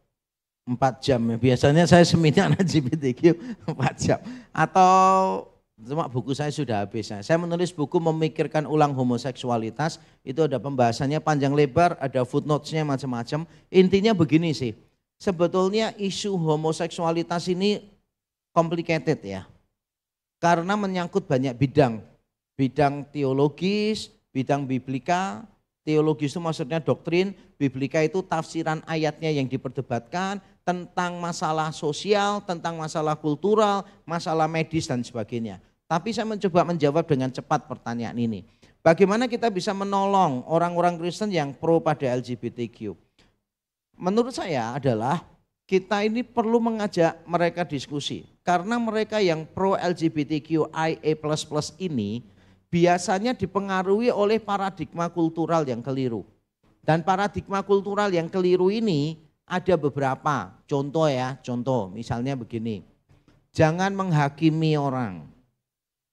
4 jam. Ya. Biasanya saya seminar LGBTQ 4 jam. Atau cuma buku saya sudah habis. Ya. Saya menulis buku memikirkan ulang homoseksualitas. Itu ada pembahasannya panjang lebar, ada footnotes-nya macam-macam. Intinya begini sih. Sebetulnya isu homoseksualitas ini complicated ya. Karena menyangkut banyak bidang. Bidang teologis, bidang biblika, Teologis itu maksudnya doktrin, biblika itu tafsiran ayatnya yang diperdebatkan, tentang masalah sosial, tentang masalah kultural, masalah medis dan sebagainya. Tapi saya mencoba menjawab dengan cepat pertanyaan ini. Bagaimana kita bisa menolong orang-orang Kristen yang pro pada LGBTQ? Menurut saya adalah kita ini perlu mengajak mereka diskusi. Karena mereka yang pro LGBTQIA++ ini biasanya dipengaruhi oleh paradigma kultural yang keliru. Dan paradigma kultural yang keliru ini ada beberapa contoh ya, contoh misalnya begini. Jangan menghakimi orang.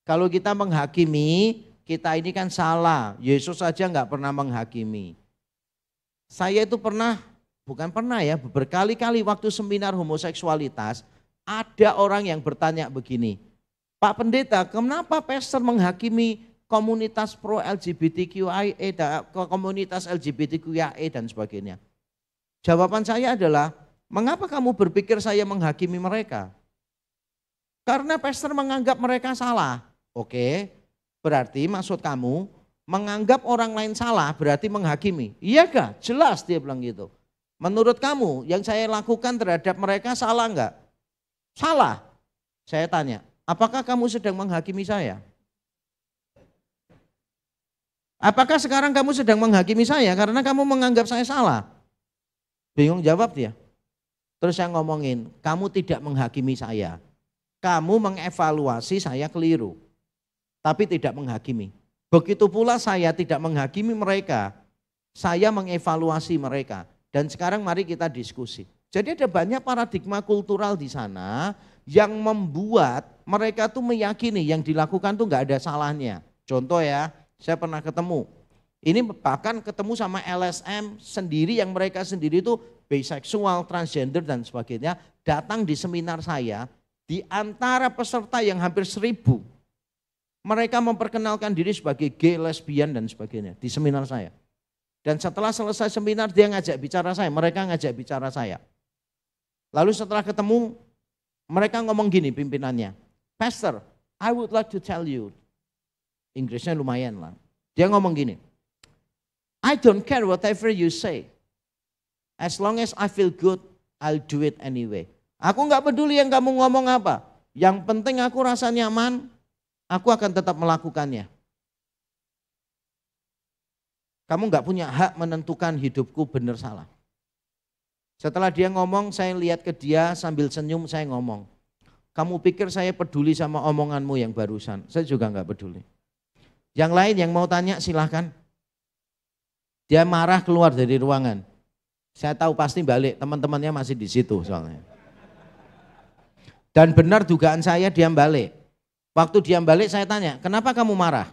Kalau kita menghakimi, kita ini kan salah. Yesus saja nggak pernah menghakimi. Saya itu pernah, bukan pernah ya, berkali-kali waktu seminar homoseksualitas, ada orang yang bertanya begini, Pak Pendeta, kenapa pastor menghakimi komunitas pro LGBTQIA, e komunitas LGBTQIA e dan sebagainya? Jawaban saya adalah, mengapa kamu berpikir saya menghakimi mereka? Karena pastor menganggap mereka salah. Oke, berarti maksud kamu menganggap orang lain salah berarti menghakimi. Iya gak? Jelas dia bilang gitu. Menurut kamu yang saya lakukan terhadap mereka salah enggak? Salah. Saya tanya, apakah kamu sedang menghakimi saya? Apakah sekarang kamu sedang menghakimi saya karena kamu menganggap saya salah? Bingung jawab dia. Terus saya ngomongin, kamu tidak menghakimi saya. Kamu mengevaluasi saya keliru. Tapi tidak menghakimi. Begitu pula saya tidak menghakimi mereka. Saya mengevaluasi mereka. Dan sekarang mari kita diskusi. Jadi ada banyak paradigma kultural di sana yang membuat mereka tuh meyakini yang dilakukan tuh nggak ada salahnya. Contoh ya, saya pernah ketemu ini bahkan ketemu sama LSM sendiri yang mereka sendiri itu biseksual, transgender dan sebagainya. Datang di seminar saya, di antara peserta yang hampir seribu, mereka memperkenalkan diri sebagai gay, lesbian dan sebagainya di seminar saya. Dan setelah selesai seminar dia ngajak bicara saya, mereka ngajak bicara saya. Lalu setelah ketemu, mereka ngomong gini pimpinannya, Pastor, I would like to tell you, Inggrisnya lumayan lah. Dia ngomong gini, I don't care whatever you say. As long as I feel good, I'll do it anyway. Aku nggak peduli yang kamu ngomong apa. Yang penting aku rasa nyaman, aku akan tetap melakukannya. Kamu nggak punya hak menentukan hidupku benar salah. Setelah dia ngomong, saya lihat ke dia sambil senyum saya ngomong. Kamu pikir saya peduli sama omonganmu yang barusan? Saya juga nggak peduli. Yang lain yang mau tanya silahkan. Dia marah keluar dari ruangan. Saya tahu pasti balik, teman-temannya masih di situ soalnya. Dan benar dugaan saya dia balik. Waktu dia balik saya tanya, kenapa kamu marah?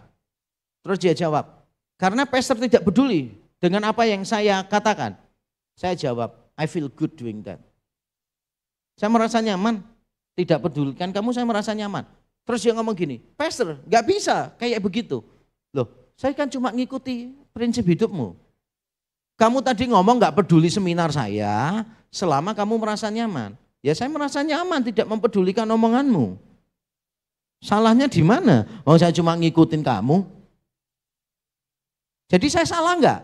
Terus dia jawab, karena pastor tidak peduli dengan apa yang saya katakan. Saya jawab, I feel good doing that. Saya merasa nyaman, tidak pedulikan kamu saya merasa nyaman. Terus dia ngomong gini, pastor nggak bisa kayak begitu. Loh, saya kan cuma ngikuti prinsip hidupmu. Kamu tadi ngomong nggak peduli seminar saya selama kamu merasa nyaman. Ya saya merasa nyaman tidak mempedulikan omonganmu. Salahnya di mana? Oh saya cuma ngikutin kamu. Jadi saya salah nggak?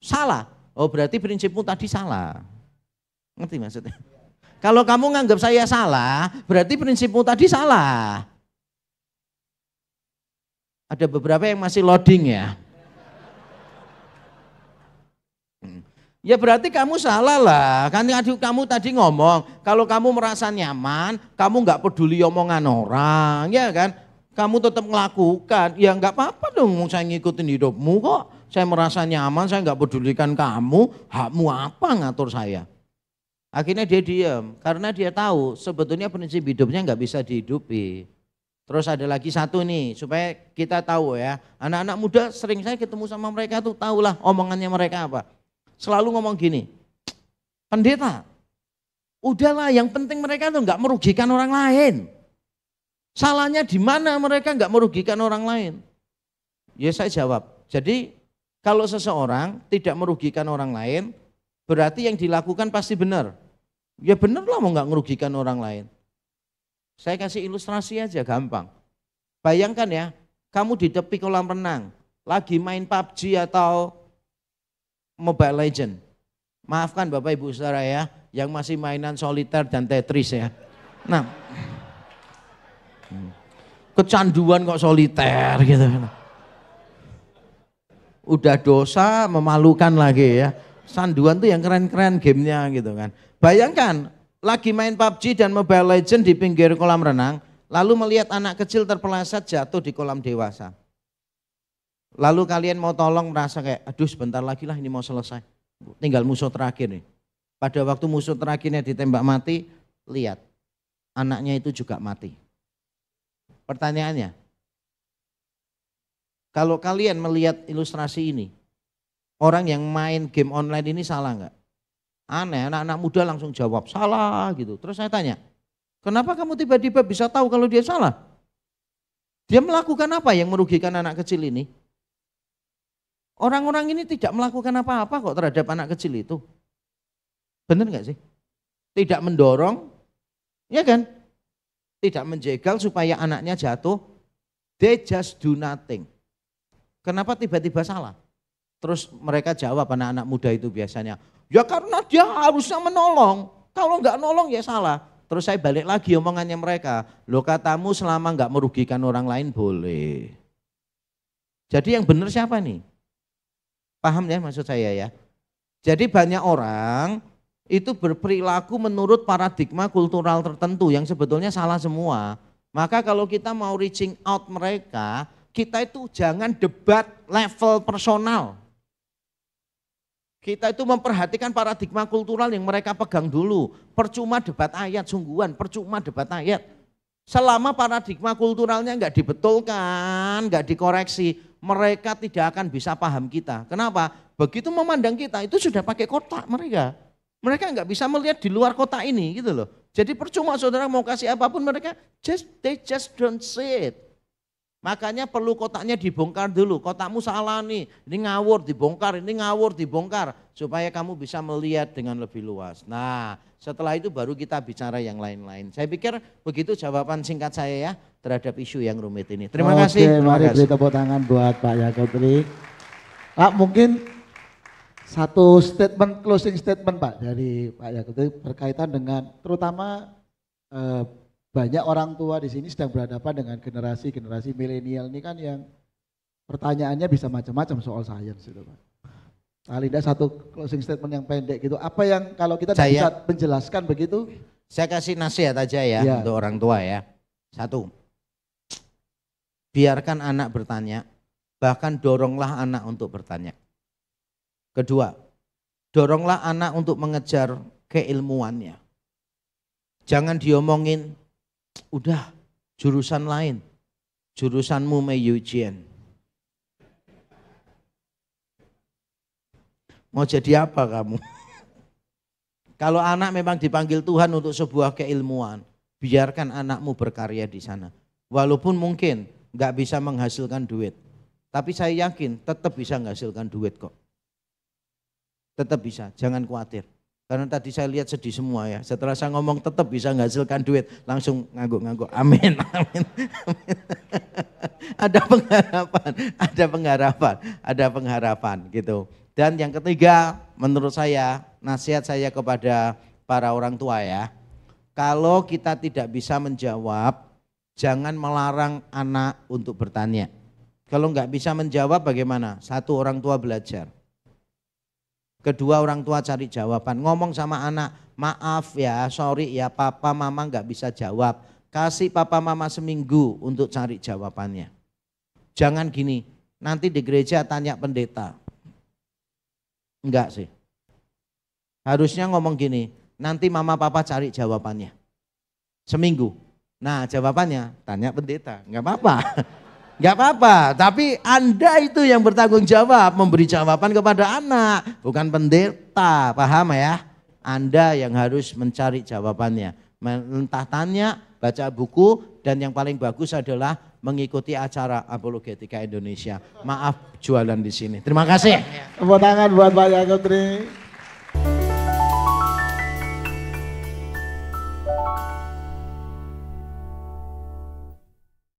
Salah. Oh berarti prinsipmu tadi salah. Ngerti maksudnya? Kalau kamu nganggap saya salah, berarti prinsipmu tadi salah. Ada beberapa yang masih loading ya. Ya berarti kamu salah lah. Kan adik kamu tadi ngomong, kalau kamu merasa nyaman, kamu nggak peduli omongan orang, ya kan? Kamu tetap melakukan, ya nggak apa-apa dong saya ngikutin hidupmu kok. Saya merasa nyaman, saya nggak pedulikan kamu, hakmu apa ngatur saya? Akhirnya dia diam, karena dia tahu sebetulnya prinsip hidupnya nggak bisa dihidupi. Terus ada lagi satu nih, supaya kita tahu ya, anak-anak muda sering saya ketemu sama mereka tuh tahulah omongannya mereka apa selalu ngomong gini, pendeta, udahlah yang penting mereka tuh nggak merugikan orang lain. Salahnya di mana mereka nggak merugikan orang lain? Ya saya jawab. Jadi kalau seseorang tidak merugikan orang lain, berarti yang dilakukan pasti benar. Ya benar lah mau nggak merugikan orang lain. Saya kasih ilustrasi aja gampang. Bayangkan ya, kamu di tepi kolam renang, lagi main PUBG atau Mobile Legend. Maafkan Bapak Ibu Saudara ya, yang masih mainan soliter dan Tetris ya. Nah, kecanduan kok soliter gitu. Udah dosa memalukan lagi ya. Sanduan tuh yang keren-keren gamenya gitu kan. Bayangkan lagi main PUBG dan Mobile Legend di pinggir kolam renang, lalu melihat anak kecil terpeleset jatuh di kolam dewasa. Lalu kalian mau tolong merasa kayak, aduh sebentar lagi lah ini mau selesai. Tinggal musuh terakhir nih. Pada waktu musuh terakhirnya ditembak mati, lihat anaknya itu juga mati. Pertanyaannya, kalau kalian melihat ilustrasi ini, orang yang main game online ini salah nggak? Aneh, anak-anak muda langsung jawab salah gitu. Terus saya tanya, kenapa kamu tiba-tiba bisa tahu kalau dia salah? Dia melakukan apa yang merugikan anak kecil ini? Orang-orang ini tidak melakukan apa-apa kok terhadap anak kecil itu. Benar nggak sih? Tidak mendorong, ya kan? Tidak menjegal supaya anaknya jatuh. They just do nothing. Kenapa tiba-tiba salah? Terus mereka jawab anak-anak muda itu biasanya, ya karena dia harusnya menolong. Kalau nggak nolong ya salah. Terus saya balik lagi omongannya mereka, lo katamu selama nggak merugikan orang lain boleh. Jadi yang benar siapa nih? Paham ya maksud saya ya? Jadi banyak orang itu berperilaku menurut paradigma kultural tertentu yang sebetulnya salah semua. Maka kalau kita mau reaching out mereka, kita itu jangan debat level personal. Kita itu memperhatikan paradigma kultural yang mereka pegang dulu. Percuma debat ayat sungguhan, percuma debat ayat. Selama paradigma kulturalnya nggak dibetulkan, nggak dikoreksi, mereka tidak akan bisa paham kita. Kenapa? Begitu memandang kita itu sudah pakai kotak mereka. Mereka nggak bisa melihat di luar kota ini gitu loh. Jadi percuma saudara mau kasih apapun mereka just they just don't see it. Makanya perlu kotaknya dibongkar dulu. Kotakmu salah nih, ini ngawur dibongkar, ini ngawur dibongkar. Supaya kamu bisa melihat dengan lebih luas. Nah setelah itu baru kita bicara yang lain-lain. Saya pikir begitu jawaban singkat saya ya terhadap isu yang rumit ini. Terima Oke, kasih. Terima mari kasih. beri tepuk tangan buat Pak Yakobri. Pak mungkin satu statement, closing statement Pak dari Pak Yakobri berkaitan dengan terutama eh, banyak orang tua di sini sedang berhadapan dengan generasi-generasi milenial ini kan yang pertanyaannya bisa macam-macam soal sains gitu Pak. alinda nah, satu closing statement yang pendek gitu. Apa yang kalau kita saya, bisa menjelaskan begitu? Saya kasih nasihat aja ya, ya untuk orang tua ya. Satu, biarkan anak bertanya, bahkan doronglah anak untuk bertanya. Kedua, doronglah anak untuk mengejar keilmuannya. Jangan diomongin, udah jurusan lain. Jurusanmu Mei Mau jadi apa kamu? Kalau anak memang dipanggil Tuhan untuk sebuah keilmuan, biarkan anakmu berkarya di sana. Walaupun mungkin nggak bisa menghasilkan duit, tapi saya yakin tetap bisa menghasilkan duit kok. Tetap bisa, jangan khawatir. Karena tadi saya lihat sedih semua ya. Setelah saya ngomong tetap bisa menghasilkan duit, langsung ngangguk-ngangguk. Amin, amin, amin. ada pengharapan, ada pengharapan, ada pengharapan gitu. Dan yang ketiga, menurut saya nasihat saya kepada para orang tua ya. Kalau kita tidak bisa menjawab, jangan melarang anak untuk bertanya. Kalau nggak bisa menjawab bagaimana? Satu orang tua belajar Kedua orang tua cari jawaban. Ngomong sama anak, maaf ya, sorry ya, papa mama nggak bisa jawab. Kasih papa mama seminggu untuk cari jawabannya. Jangan gini, nanti di gereja tanya pendeta. Enggak sih. Harusnya ngomong gini, nanti mama papa cari jawabannya. Seminggu. Nah jawabannya, tanya pendeta. Enggak apa-apa. Gak apa-apa, tapi Anda itu yang bertanggung jawab memberi jawaban kepada anak, bukan pendeta, paham ya? Anda yang harus mencari jawabannya. Entah tanya, baca buku, dan yang paling bagus adalah mengikuti acara Apologetika Indonesia. Maaf jualan di sini. Terima kasih. Tepuk tangan buat Pak Yakobri.